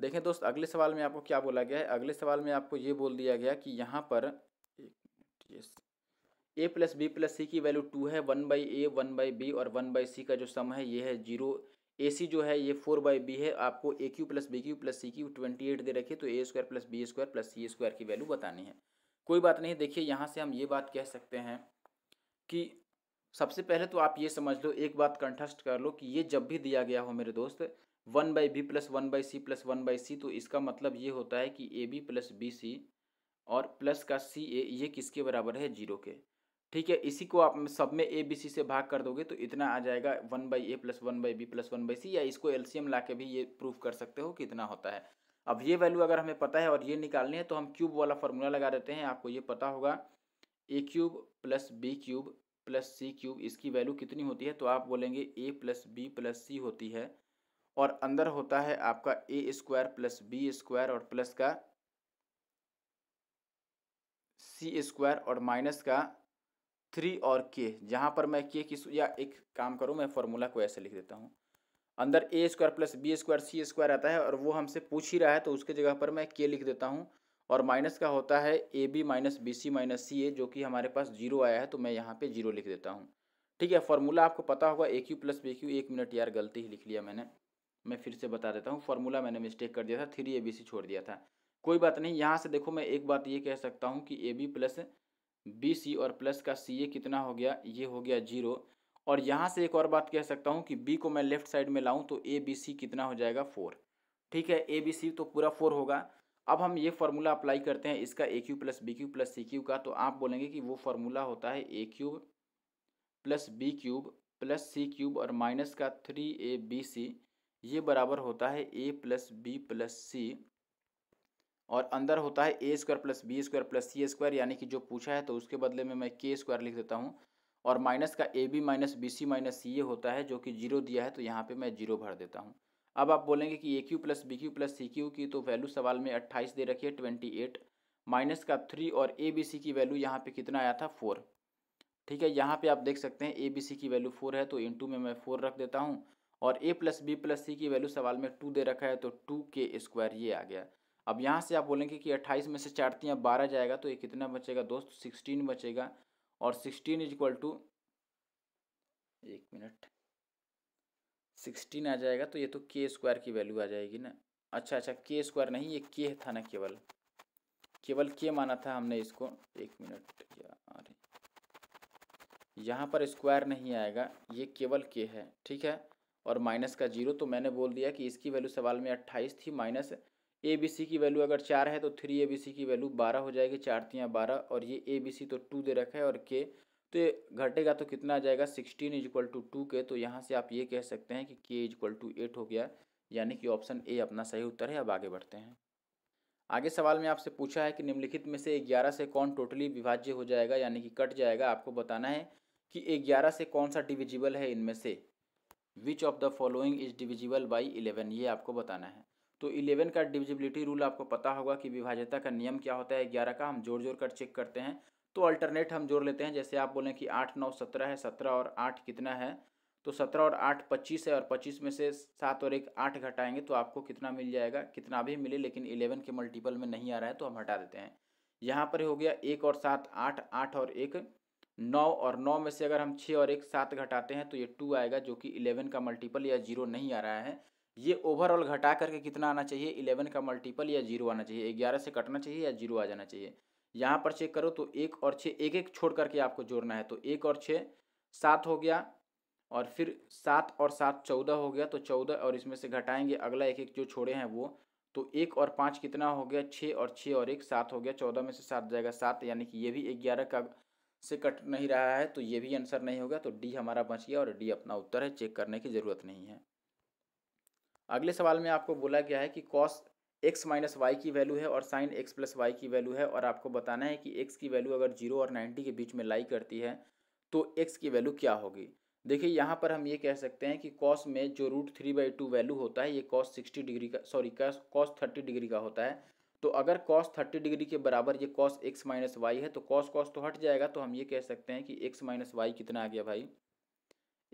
देखें दोस्त अगले सवाल में आपको क्या बोला गया है अगले सवाल में आपको ये बोल दिया गया कि यहाँ पर एक A plus B plus C की वैल्यू टू है one by A one by B और वन बाई सी का जो सम है ये है जीरो ए सी जो है ये फोर बाई बी है आपको A cube plus B cube plus C की ट्वेंटी एट दे रखी तो A square plus B square plus C square की वैल्यू बतानी है कोई बात नहीं देखिए यहाँ से हम ये बात कह सकते हैं कि सबसे पहले तो आप ये समझ लो एक बात कंठस्थ कर लो कि ये जब भी दिया गया हो मेरे दोस्त one by B plus one by C plus one by C तो इसका मतलब ये होता है कि A B plus B C और प्लस का सी ए ये किसके बराबर है जीरो के ठीक है इसी को आप सब में ए बी सी से भाग कर दोगे तो इतना आ जाएगा one by A plus one by B plus one by C या इसको एलसीएम ला के भी ये प्रूफ कर सकते हो कि इतना होता है अब ये वैल्यू अगर हमें पता है और ये निकालनी है तो हम क्यूब वाला फार्मूला लगा देते हैं आपको ये पता होगा A cube plus B cube plus C cube इसकी वैल्यू कितनी होती है तो आप बोलेंगे A plus B plus C होती है और अंदर होता है आपका A square plus B square और प्लस का सी स्क्वायर और माइनस का थ्री और के जहाँ पर मैं के किस या एक काम करूँ मैं फॉर्मूला को ऐसे लिख देता हूँ अंदर A square plus B square C square आता है और वो हमसे पूछ ही रहा है तो उसके जगह पर मैं के लिख देता हूँ और माइनस का होता है A B minus B C minus C A जो कि हमारे पास जीरो आया है तो मैं यहाँ पे जीरो लिख देता हूँ ठीक है फॉर्मूला आपको पता होगा A cube plus B cube एक मिनट यार गलती ही लिख लिया मैंने मैं फिर से बता देता हूँ फॉर्मूला मैंने मिस्टेक कर दिया था थ्री ए बी सी छोड़ दिया था कोई बात नहीं यहाँ से देखो मैं एक बात ये कह सकता हूँ कि A B plus B C और प्लस का सी ए कितना हो गया ये हो गया जीरो और यहाँ से एक और बात कह सकता हूँ कि बी को मैं लेफ्ट साइड में लाऊँ तो ए बी सी कितना हो जाएगा फोर ठीक है ए बी सी तो पूरा फोर होगा अब हम ये फार्मूला अप्लाई करते हैं इसका A cube plus B cube plus C cube का तो आप बोलेंगे कि वो फार्मूला होता है A cube plus B cube plus C cube और माइनस का थ्री ए बी सी ये बराबर होता है A plus B plus C और अंदर होता है A square plus B square plus C square यानी कि जो पूछा है तो उसके बदले में मैं के स्क्वायर लिख देता हूँ और माइनस का A B minus B C minus C A होता है जो कि जीरो दिया है तो यहाँ पे मैं जीरो भर देता हूँ अब आप बोलेंगे कि A cube plus B cube plus C cube की तो वैल्यू सवाल में अट्ठाईस दे रखी है ट्वेंटी एट माइनस का थ्री और ए बी सी की वैल्यू यहाँ पे कितना आया था फोर ठीक है यहाँ पे आप देख सकते हैं ए बी सी की वैल्यू फोर है तो टू में मैं फोर रख देता हूँ और A plus B plus C की वैल्यू सवाल में टू दे रखा है तो टू के स्क्वायर ये आ गया अब यहाँ से आप बोलेंगे कि अट्ठाईस में से चार तीन बारह जाएगा तो ये कितना बचेगा दोस्त सिक्सटीन बचेगा और सिक्सटीन इज इक्वल टू एक मिनट सिक्सटीन आ जाएगा तो ये तो के स्क्वायर की वैल्यू आ जाएगी ना अच्छा अच्छा के स्क्वायर नहीं ये के था ना केवल केवल के माना था हमने इसको एक मिनट यार यहाँ पर स्क्वायर नहीं आएगा ये केवल के है ठीक है और माइनस का जीरो तो मैंने बोल दिया कि इसकी वैल्यू सवाल में अट्ठाईस थी माइनस ए बी सी की वैल्यू अगर चार है तो थ्री ए बी सी की वैल्यू बारह हो जाएगी चार तियाँ बारह और ये ए बी सी तो टू दे रखा है और के तो ये घटेगा तो कितना आ जाएगा sixteen is equal to two के तो यहाँ से आप ये कह सकते हैं कि के इज इक्वल टू एट हो गया यानी कि ऑप्शन ए अपना सही उत्तर है अब आगे बढ़ते हैं आगे सवाल में आपसे पूछा है कि निम्नलिखित में से ग्यारह से कौन टोटली विभाज्य हो जाएगा यानी कि कट जाएगा आपको बताना है कि ग्यारह से कौन सा डिविजिबल है इनमें से which of the following is divisible by eleven ये आपको बताना है तो इलेवन का डिविजिबिलिटी रूल आपको पता होगा कि विभाज्यता का नियम क्या होता है ग्यारह का हम जोड़ जोड़ कर चेक करते हैं तो अल्टरनेट हम जोड़ लेते हैं जैसे आप बोलें कि आठ नौ सत्रह है सत्रह और आठ कितना है तो सत्रह और आठ पच्चीस है और पच्चीस में से सात और एक आठ घटाएंगे तो आपको कितना मिल जाएगा कितना भी मिले लेकिन इलेवन के मल्टीपल में नहीं आ रहा है तो हम हटा देते हैं यहाँ पर हो गया एक और सात आठ आठ और एक नौ और नौ में से अगर हम छः और एक सात घटाते हैं तो ये टू आएगा जो कि इलेवन का मल्टीपल या जीरो नहीं आ रहा है ये ओवरऑल घटा करके कितना आना चाहिए इलेवन का मल्टीपल या जीरो आना चाहिए ग्यारह से कटना चाहिए या जीरो आ जाना चाहिए यहाँ पर चेक करो तो एक और छः एक एक छोड़ करके आपको जोड़ना है तो एक और छः सात हो गया और फिर सात और सात चौदह हो गया तो चौदह और इसमें से घटाएंगे अगला एक एक जो छोड़े हैं वो तो एक और पाँच कितना हो गया छः और छः और एक सात हो गया चौदह में से सात जाएगा सात यानी कि ये भी ग्यारह का से कट नहीं रहा है तो ये भी आंसर नहीं होगा तो डी हमारा बच गया और डी अपना उत्तर है चेक करने की ज़रूरत नहीं है अगले सवाल में आपको बोला गया है कि कॉस एक्स माइनस वाई की वैल्यू है और साइन एक्स प्लस वाई की वैल्यू है और आपको बताना है कि एक्स की वैल्यू अगर जीरो और नाइन्टी के बीच में लाई करती है तो एक्स की वैल्यू क्या होगी देखिए यहाँ पर हम ये कह सकते हैं कि कॉस में जो root three by two value होता है ये कॉस सिक्सटी डिग्री का sorry cos cos thirty degree का होता है तो अगर कॉस थर्टी डिग्री के बराबर ये कॉस एक्स माइनस वाई है तो कॉस कॉस तो हट जाएगा तो हम ये कह सकते हैं कि एक्स माइनस वाई कितना आ गया भाई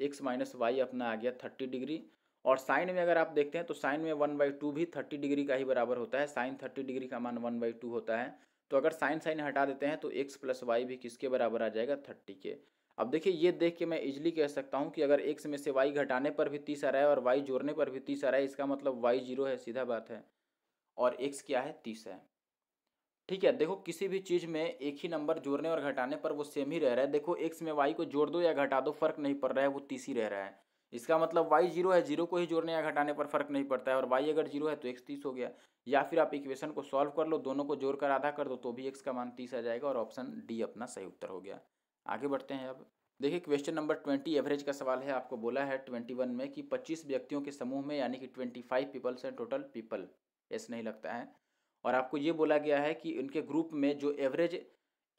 एक्स माइनस वाई अपना आ गया थर्टी डिग्री और साइन में अगर आप देखते हैं तो साइन में वन बाई टू भी थर्टी डिग्री का ही बराबर होता है साइन थर्टी डिग्री का मान वन बाई टू होता है तो अगर साइन साइन हटा देते हैं तो एक्स प्लस वाई भी किसके बराबर आ जाएगा थर्टी के अब देखिए ये देख के मैं इजिली कह सकता हूँ कि अगर एक्स में से वाई घटाने पर भी तीस आ रहा है और वाई जोड़ने पर भी तीस आ रहा है इसका मतलब वाई जीरो है सीधा बात है और एक्स क्या है तीस है ठीक है देखो किसी भी चीज़ में एक ही नंबर जोड़ने और घटाने पर वो सेम ही रह रहा है देखो एक्स में वाई को जोड़ दो या घटा दो फर्क नहीं पड़ रहा है वो तीस ही रह रहा है इसका मतलब वाई जीरो है जीरो को ही जोड़ने या घटाने पर फर्क नहीं पड़ता है और वाई अगर जीरो है तो एक्स तीस हो गया या फिर आप इक्वेशन को सॉल्व कर लो दोनों को जोड़कर आधा कर दो तो भी एक्स का मान तीस आ जाएगा और ऑप्शन डी अपना सही उत्तर हो गया आगे बढ़ते हैं अब देखिए क्वेश्चन नंबर ट्वेंटी एवरेज का सवाल है आपको बोला है ट्वेंटी वन में कि पच्चीस व्यक्तियों के समूह में यानी कि ट्वेंटी फाइव पीपल्स हैं टोटल पीपल एस नहीं लगता है और आपको ये बोला गया है कि उनके ग्रुप में जो एवरेज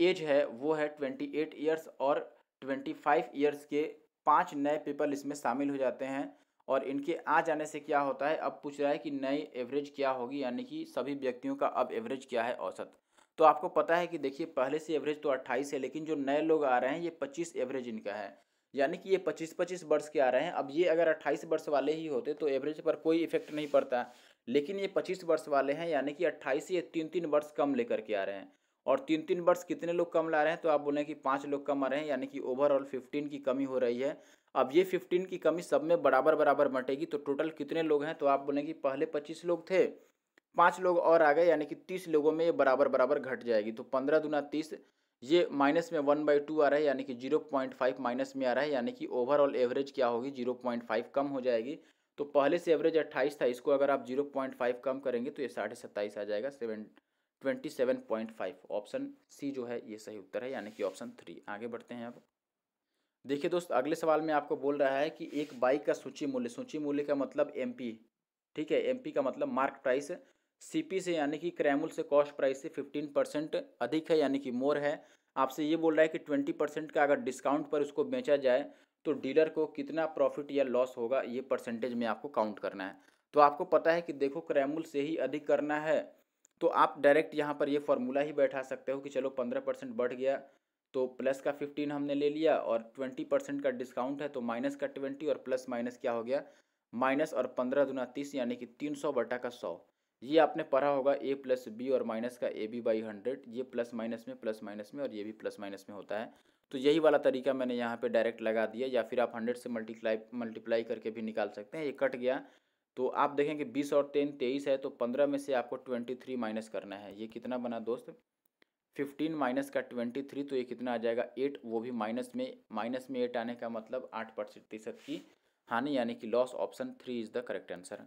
एज है वो है ट्वेंटी एट ईयर्स और ट्वेंटी फाइव ईयर्स के पाँच नए पेपर इसमें शामिल हो जाते हैं और इनके आ जाने से क्या होता है अब पूछ रहा है कि नई एवरेज क्या होगी यानी कि सभी व्यक्तियों का अब एवरेज क्या है औसत तो आपको पता है कि देखिए पहले से एवरेज तो अट्ठाईस है लेकिन जो नए लोग आ रहे हैं ये पच्चीस एवरेज इनका है यानी कि ये पच्चीस पच्चीस वर्ष के आ रहे हैं अब ये अगर अट्ठाईस वर्ष वाले ही होते तो एवरेज पर कोई इफेक्ट नहीं पड़ता लेकिन ये पच्चीस वर्ष वाले हैं यानी कि अट्ठाईस या तीन तीन वर्ष कम लेकर के आ रहे हैं और तीन तीन वर्ष कितने लोग कम ला रहे हैं तो आप बोलें कि पाँच लोग कम आ रहे हैं यानी कि ओवरऑल फिफ्टीन की कमी हो रही है अब ये फिफ्टीन की कमी सब में बराबर बराबर बटेगी तो टोटल कितने लोग हैं तो आप बोलें कि पहले पच्चीस लोग थे पाँच लोग और आ गए यानी कि तीस लोगों में ये बराबर बराबर घट जाएगी तो पंद्रह दुना तीस ये माइनस में वन बाई टू आ रहा है यानी कि जीरो पॉइंट फाइव माइनस में आ रहा है यानी कि ओवरऑल एवरेज क्या होगी जीरो पॉइंट फाइव कम हो जाएगी तो पहले से एवरेज अट्ठाईस था इसको अगर आप जीरो पॉइंट फाइव कम करेंगे तो ये साढ़े सत्ताईस आ जाएगा seven twenty seven point five option C जो है ये सही उत्तर है यानी कि ऑप्शन थ्री आगे बढ़ते हैं अब देखिए दोस्त अगले सवाल में आपको बोल रहा है कि एक बाइक का सूची मूल्य सूची मूल्य का मतलब एम ठीक है एम का मतलब मार्क प्राइस सीपी से यानी कि क्रैमुल से कॉस्ट प्राइस से फिफ्टीन परसेंट अधिक है यानी कि मोर है आपसे ये बोल रहा है कि ट्वेंटी परसेंट का अगर डिस्काउंट पर उसको बेचा जाए तो डीलर को कितना प्रॉफिट या लॉस होगा ये परसेंटेज में आपको काउंट करना है तो आपको पता है कि देखो क्रैमुल से ही अधिक करना है तो आप डायरेक्ट यहाँ पर ये फार्मूला ही बैठा सकते हो कि चलो पंद्रह परसेंट बढ़ गया तो प्लस का फिफ्टीन हमने ले लिया और ट्वेंटी परसेंट का डिस्काउंट है तो माइनस का ट्वेंटी और प्लस माइनस क्या हो गया माइनस और पंद्रह दुना तीस यानी कि तीन सौ बटा का सौ ये आपने पढ़ा होगा ए प्लस बी और माइनस का ए बी बाई हंड्रेड ये प्लस माइनस में प्लस माइनस में और ये भी प्लस माइनस में होता है तो यही वाला तरीका मैंने यहाँ पर डायरेक्ट लगा दिया या फिर आप हंड्रेड से मल्टीप्लाई मल्टीप्लाई करके भी निकाल सकते हैं ये कट गया तो आप देखें कि बीस और टेन तेईस है तो पंद्रह में से आपको ट्वेंटी थ्री माइनस करना है ये कितना बना दोस्त फिफ्टीन माइनस का ट्वेंटी थ्री तो ये कितना आ जाएगा एट वो भी माइनस में माइनस में एट आने का मतलब आठ प्रतिशत की हानि यानी कि loss option three is the correct answer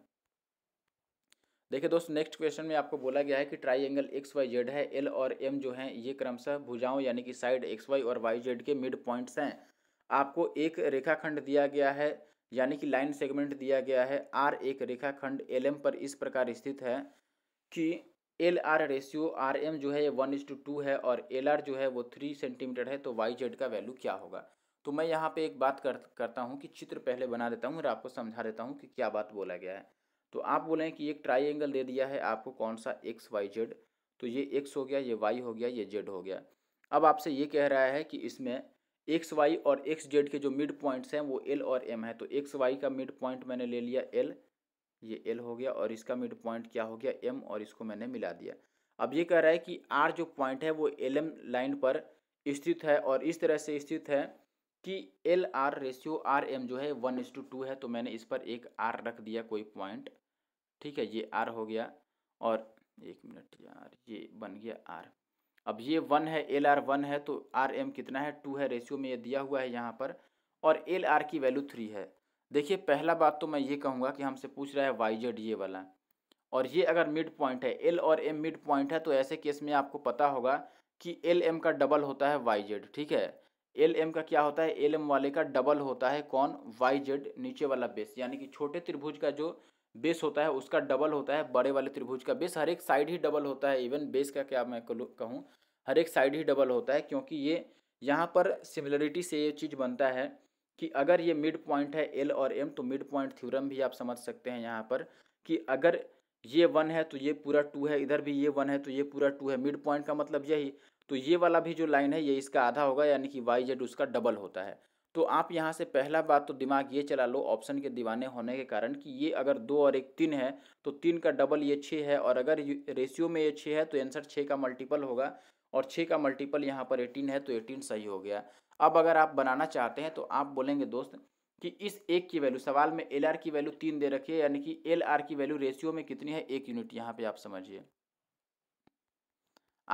देखिए दोस्त नेक्स्ट क्वेश्चन में आपको बोला गया है कि triangle X Y Z है एल और एम जो है ये क्रमशः भुजाओं यानी कि साइड एक्स वाई और वाई जेड के मिड पॉइंट्स हैं आपको एक रेखाखंड दिया गया है यानी कि लाइन सेगमेंट दिया गया है आर एक रेखाखंड एल एम पर इस प्रकार स्थित है कि L R ratio R M जो है ये वन इज टू टू है और एल आर जो है वो थ्री सेंटीमीटर है तो वाई जेड का वैल्यू क्या होगा तो मैं यहाँ पे एक बात कर करता हूँ कि चित्र पहले बना देता हूँ और आपको समझा देता हूँ कि क्या बात बोला गया है तो आप बोलें कि एक एंगल दे दिया है आपको कौन सा एक्स वाई जेड तो ये एक्स हो गया ये वाई हो गया ये जेड हो गया अब आपसे ये कह रहा है कि इसमें एक्स वाई और एक्स जेड के जो मिड पॉइंट्स हैं वो एल और एम है तो एक्स वाई का मिड पॉइंट मैंने ले लिया एल ये एल हो गया और इसका मिड पॉइंट क्या हो गया एम और इसको मैंने मिला दिया अब ये कह रहा है कि आर जो पॉइंट है वो एल एम लाइन पर स्थित है और इस तरह से स्थित है कि L R ratio R M जो है वन इस टू टू है तो मैंने इस पर एक आर रख दिया कोई पॉइंट ठीक है ये आर हो गया और एक मिनट यार ये बन गया आर अब ये वन है एल आर वन है तो आर एम कितना है टू है रेशियो में ये दिया हुआ है यहाँ पर और एल आर की वैल्यू थ्री है देखिए पहला बात तो मैं ये कहूँगा कि हमसे पूछ रहा है वाई जेड ये वाला और ये अगर मिड पॉइंट है एल और एम मिड पॉइंट है तो ऐसे केस में आपको पता होगा कि एल एम का डबल होता है वाई जेड ठीक है एल एम का क्या होता है एल एम वाले का डबल होता है कौन वाई जेड नीचे वाला बेस यानी कि छोटे त्रिभुज का जो बेस होता है उसका डबल होता है बड़े वाले त्रिभुज का बेस हर एक साइड ही डबल होता है इवन बेस का क्या मैं कहूँ हर एक साइड ही डबल होता है क्योंकि ये यहाँ पर सिमिलरिटी से ये चीज़ बनता है कि अगर ये मिड पॉइंट है एल और एम तो मिड पॉइंट थ्योरम भी आप समझ सकते हैं यहाँ पर कि अगर ये वन है तो ये पूरा टू है इधर भी ये वन है तो ये पूरा टू है मिड पॉइंट का मतलब यही तो ये वाला भी जो लाइन है ये इसका आधा होगा यानी कि वाई जेड उसका डबल होता है तो आप यहाँ से पहला बात तो दिमाग ये चला लो ऑप्शन के दीवाने होने के कारण कि ये अगर दो और एक तीन है तो तीन का डबल ये छः है और अगर रेशियो में ये छः है तो आंसर छः का मल्टीपल होगा और छः का मल्टीपल यहाँ पर एटीन है तो एटीन सही हो गया अब अगर आप बनाना चाहते हैं तो आप बोलेंगे दोस्त कि इस एक की वैल्यू सवाल में एल आर की वैल्यू तीन दे रखी है यानी कि एल आर की वैल्यू रेशियो में कितनी है एक यूनिट यहाँ पे आप समझिए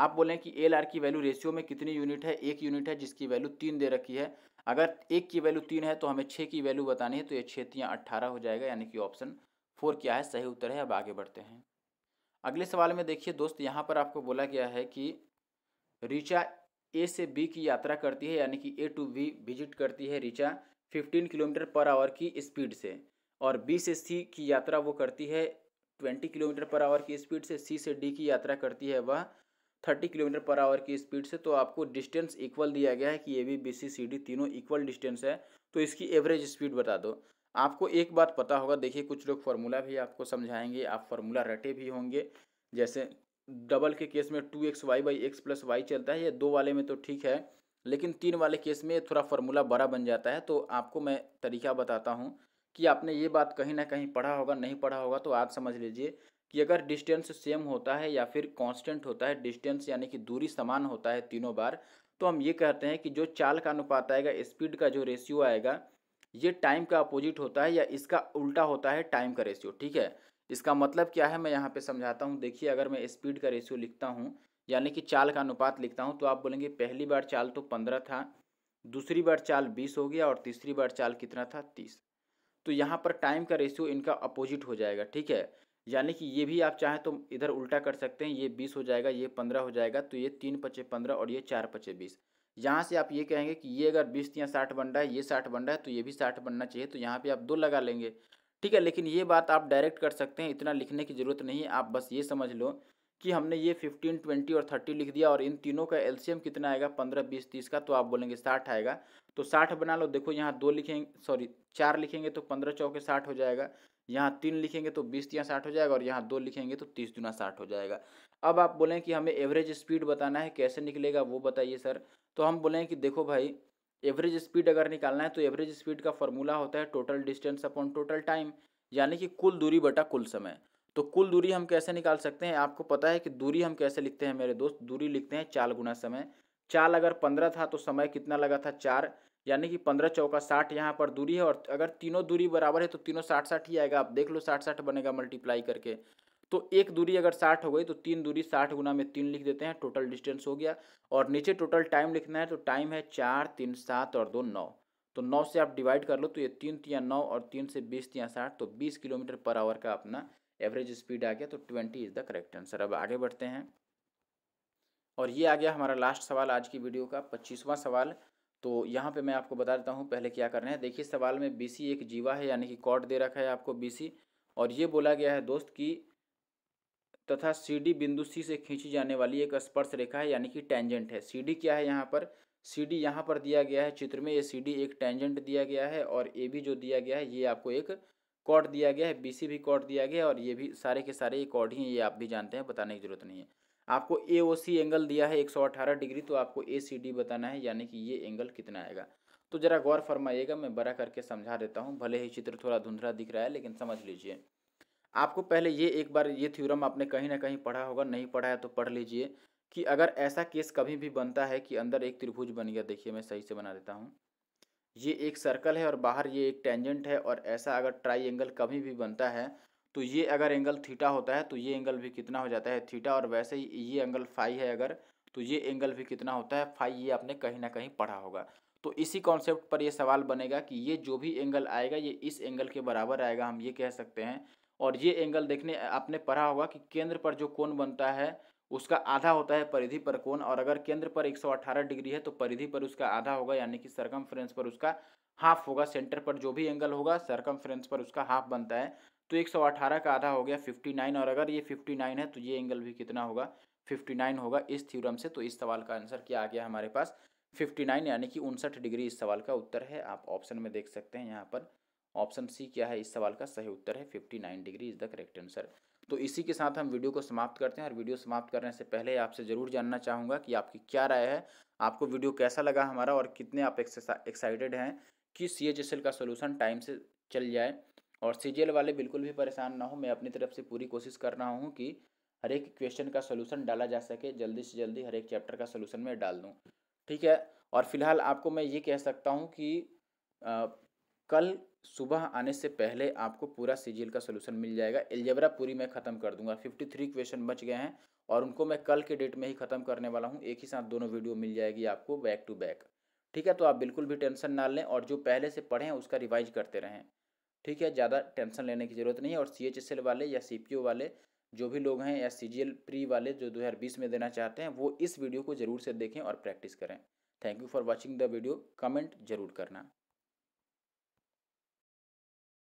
आप बोलें कि एल आर की वैल्यू रेशियो में कितनी यूनिट है एक यूनिट है जिसकी वैल्यू तीन दे रखी है अगर एक की वैल्यू तीन है तो हमें छः की वैल्यू बतानी है तो ये छः अट्ठारह हो जाएगा यानी कि ऑप्शन फोर क्या है सही उत्तर है अब आगे बढ़ते हैं अगले सवाल में देखिए दोस्त यहाँ पर आपको बोला गया है कि रिचा ए से बी की यात्रा करती है यानी कि ए टू बी विजिट करती है Richa fifteen kilometre per hour की स्पीड से और बी से सी की यात्रा वो करती है ट्वेंटी किलोमीटर पर आवर की स्पीड से सी से डी की यात्रा करती है वह थर्टी किलोमीटर पर आवर की स्पीड से तो आपको डिस्टेंस इक्वल दिया गया है कि A B B C C D तीनों इक्वल डिस्टेंस है तो इसकी एवरेज स्पीड बता दो आपको एक बात पता होगा देखिए कुछ लोग फार्मूला भी आपको समझाएंगे आप फार्मूला रटे भी होंगे जैसे डबल के केस में two X Y by X plus Y चलता है या दो वाले में तो ठीक है लेकिन तीन वाले केस में थोड़ा फार्मूला बड़ा बन जाता है तो आपको मैं तरीका बताता हूँ कि आपने ये बात कहीं ना कहीं पढ़ा होगा नहीं पढ़ा होगा तो आज समझ लीजिए कि अगर डिस्टेंस सेम होता है या फिर कांस्टेंट होता है डिस्टेंस यानी कि दूरी समान होता है तीनों बार तो हम ये कहते हैं कि जो चाल का अनुपात आएगा स्पीड का जो रेशियो आएगा ये टाइम का अपोजिट होता है या इसका उल्टा होता है टाइम का रेशियो ठीक है इसका मतलब क्या है मैं यहाँ पर समझाता हूँ देखिए अगर मैं स्पीड का रेशियो लिखता हूँ यानी कि चाल का अनुपात लिखता हूँ तो आप बोलेंगे पहली बार चाल तो पंद्रह था दूसरी बार चाल बीस हो गया और तीसरी बार चाल कितना था तीस तो यहाँ पर टाइम का रेशियो इनका अपोजिट हो जाएगा ठीक है यानी कि ये भी आप चाहें तो इधर उल्टा कर सकते हैं ये बीस हो जाएगा ये पंद्रह हो जाएगा तो ये तीन पचे पंद्रह और ये चार पचे बीस यहाँ से आप ये कहेंगे कि ये अगर बीस या साठ बन रहा है ये साठ बन रहा है तो ये भी साठ बनना चाहिए तो यहाँ पे आप दो लगा लेंगे ठीक है लेकिन ये बात आप डायरेक्ट कर सकते हैं इतना लिखने की ज़रूरत नहीं आप बस ये समझ लो कि हमने ये फिफ्टीन ट्वेंटी और थर्टी लिख दिया और इन तीनों का एल्शियम कितना आएगा पंद्रह बीस तीस का तो आप बोलेंगे साठ आएगा तो साठ बना लो देखो यहाँ दो लिखेंगे सॉरी चार लिखेंगे तो पंद्रह चौके साठ हो जाएगा यहाँ तीन लिखेंगे तो बीस तिया साठ हो जाएगा और यहाँ दो लिखेंगे तो तीस दुना साठ हो जाएगा अब आप बोलें कि हमें एवरेज स्पीड बताना है कैसे निकलेगा वो बताइए सर तो हम बोलें कि देखो भाई एवरेज स्पीड अगर निकालना है तो एवरेज स्पीड का फॉर्मूला होता है total distance upon total time यानी कि कुल दूरी बटा कुल समय तो कुल दूरी हम कैसे निकाल सकते हैं आपको पता है कि दूरी हम कैसे लिखते हैं मेरे दोस्त दूरी लिखते हैं चाल गुना समय चाल अगर पंद्रह था तो समय कितना लगा था चार यानी कि पंद्रह चौका साठ यहाँ पर दूरी है और अगर तीनों दूरी बराबर है तो तीनों साठ साठ ही आएगा आप देख लो साठ साठ बनेगा मल्टीप्लाई करके तो एक दूरी अगर साठ हो गई तो तीन दूरी साठ गुना में तीन लिख देते हैं टोटल डिस्टेंस हो गया और नीचे टोटल टाइम लिखना है तो टाइम है चार तीन सात और दो नौ तो नौ से आप डिवाइड कर लो तो ये तीन तिया नौ और तीन से बीस तिया साठ तो बीस किलोमीटर पर आवर का अपना एवरेज स्पीड आ गया तो twenty is the correct answer अब आगे बढ़ते हैं और ये आ गया हमारा लास्ट सवाल आज की वीडियो का पच्चीसवां सवाल तो यहाँ पे मैं आपको बता देता हूँ पहले क्या करना है देखिए सवाल में बी सी एक जीवा है यानी कि कॉट दे रखा है आपको बी सी और ये बोला गया है दोस्त कि तथा सी डी बिंदु सी से खींची जाने वाली एक स्पर्श रेखा है यानी कि टेंजेंट है सी डी क्या है यहाँ पर सी डी यहाँ पर दिया गया है चित्र में ये सी डी एक टेंजेंट दिया गया है और ए भी जो दिया गया है ये आपको एक कॉट दिया गया है बी सी भी कॉट दिया गया है और ये भी सारे के सारे ये कॉट ही ये आप भी जानते हैं बताने की जरूरत नहीं है आपको ए ओ सी एंगल दिया है 118 डिग्री तो आपको ए सी डी बताना है यानी कि ये एंगल कितना आएगा तो ज़रा गौर फरमाइएगा मैं बड़ा करके समझा देता हूँ भले ही चित्र थोड़ा धुंधला दिख रहा है लेकिन समझ लीजिए आपको पहले ये एक बार ये थ्योरम आपने कहीं ना कहीं पढ़ा होगा नहीं पढ़ा है तो पढ़ लीजिए कि अगर ऐसा केस कभी भी बनता है कि अंदर एक त्रिभुज बन गया देखिए मैं सही से बना देता हूँ ये एक सर्कल है और बाहर ये एक टेंजेंट है और ऐसा अगर ट्राई एंगल कभी भी बनता है तो ये अगर एंगल थीटा होता है तो ये एंगल भी कितना हो जाता है थीटा और वैसे ही ये एंगल फाइव है अगर तो ये एंगल भी कितना होता है फाइव ये आपने कहीं ना कहीं पढ़ा होगा तो इसी कॉन्सेप्ट पर ये सवाल बनेगा कि ये जो भी एंगल आएगा ये इस एंगल के बराबर आएगा हम ये कह सकते हैं और ये एंगल देखने आपने पढ़ा होगा कि केंद्र पर जो कोण बनता है उसका आधा होता है परिधि पर कोण और अगर केंद्र पर 118 डिग्री है तो परिधि पर उसका आधा होगा यानी कि सरकम पर उसका हाफ होगा सेंटर पर जो भी एंगल होगा सरकम पर उसका हाफ बनता है तो 118 का आधा हो गया 59 और अगर ये 59 है तो ये एंगल भी कितना होगा 59 होगा इस थ्योरम से तो इस सवाल का आंसर क्या आ गया हमारे पास 59 यानी कि उनसठ डिग्री इस सवाल का उत्तर है आप ऑप्शन में देख सकते हैं यहाँ पर ऑप्शन सी क्या है इस सवाल का सही उत्तर है nine degree is the correct answer तो इसी के साथ हम वीडियो को समाप्त करते हैं और वीडियो समाप्त करने से पहले आपसे ज़रूर जानना चाहूँगा कि आपकी क्या राय है आपको वीडियो कैसा लगा हमारा और कितने आप एक्साइटेड हैं कि सी का सोल्यूशन टाइम से चल जाए और सी वाले बिल्कुल भी परेशान ना हो मैं अपनी तरफ से पूरी कोशिश कर रहा हूँ कि हर एक क्वेश्चन का सोल्यूशन डाला जा सके जल्दी से जल्दी हर एक चैप्टर का सोल्यूशन मैं डाल दूँ ठीक है और फिलहाल आपको मैं ये कह सकता हूँ कि आ, कल सुबह आने से पहले आपको पूरा सीजीएल का सोल्यूशन मिल जाएगा एलजेबरा पूरी मैं ख़त्म कर दूंगा फिफ्टी थ्री क्वेश्चन बच गए हैं और उनको मैं कल के डेट में ही ख़त्म करने वाला हूँ एक ही साथ दोनों वीडियो मिल जाएगी आपको बैक टू बैक ठीक है तो आप बिल्कुल भी टेंशन ना लें और जो पहले से पढ़ें उसका रिवाइज करते रहें ठीक है ज़्यादा टेंशन लेने की ज़रूरत नहीं है और सी वाले या सी वाले जो भी लोग हैं या सी प्री वाले जो 2020 में देना चाहते हैं वो इस वीडियो को ज़रूर से देखें और प्रैक्टिस करें thank you for watching the video comment जरूर करना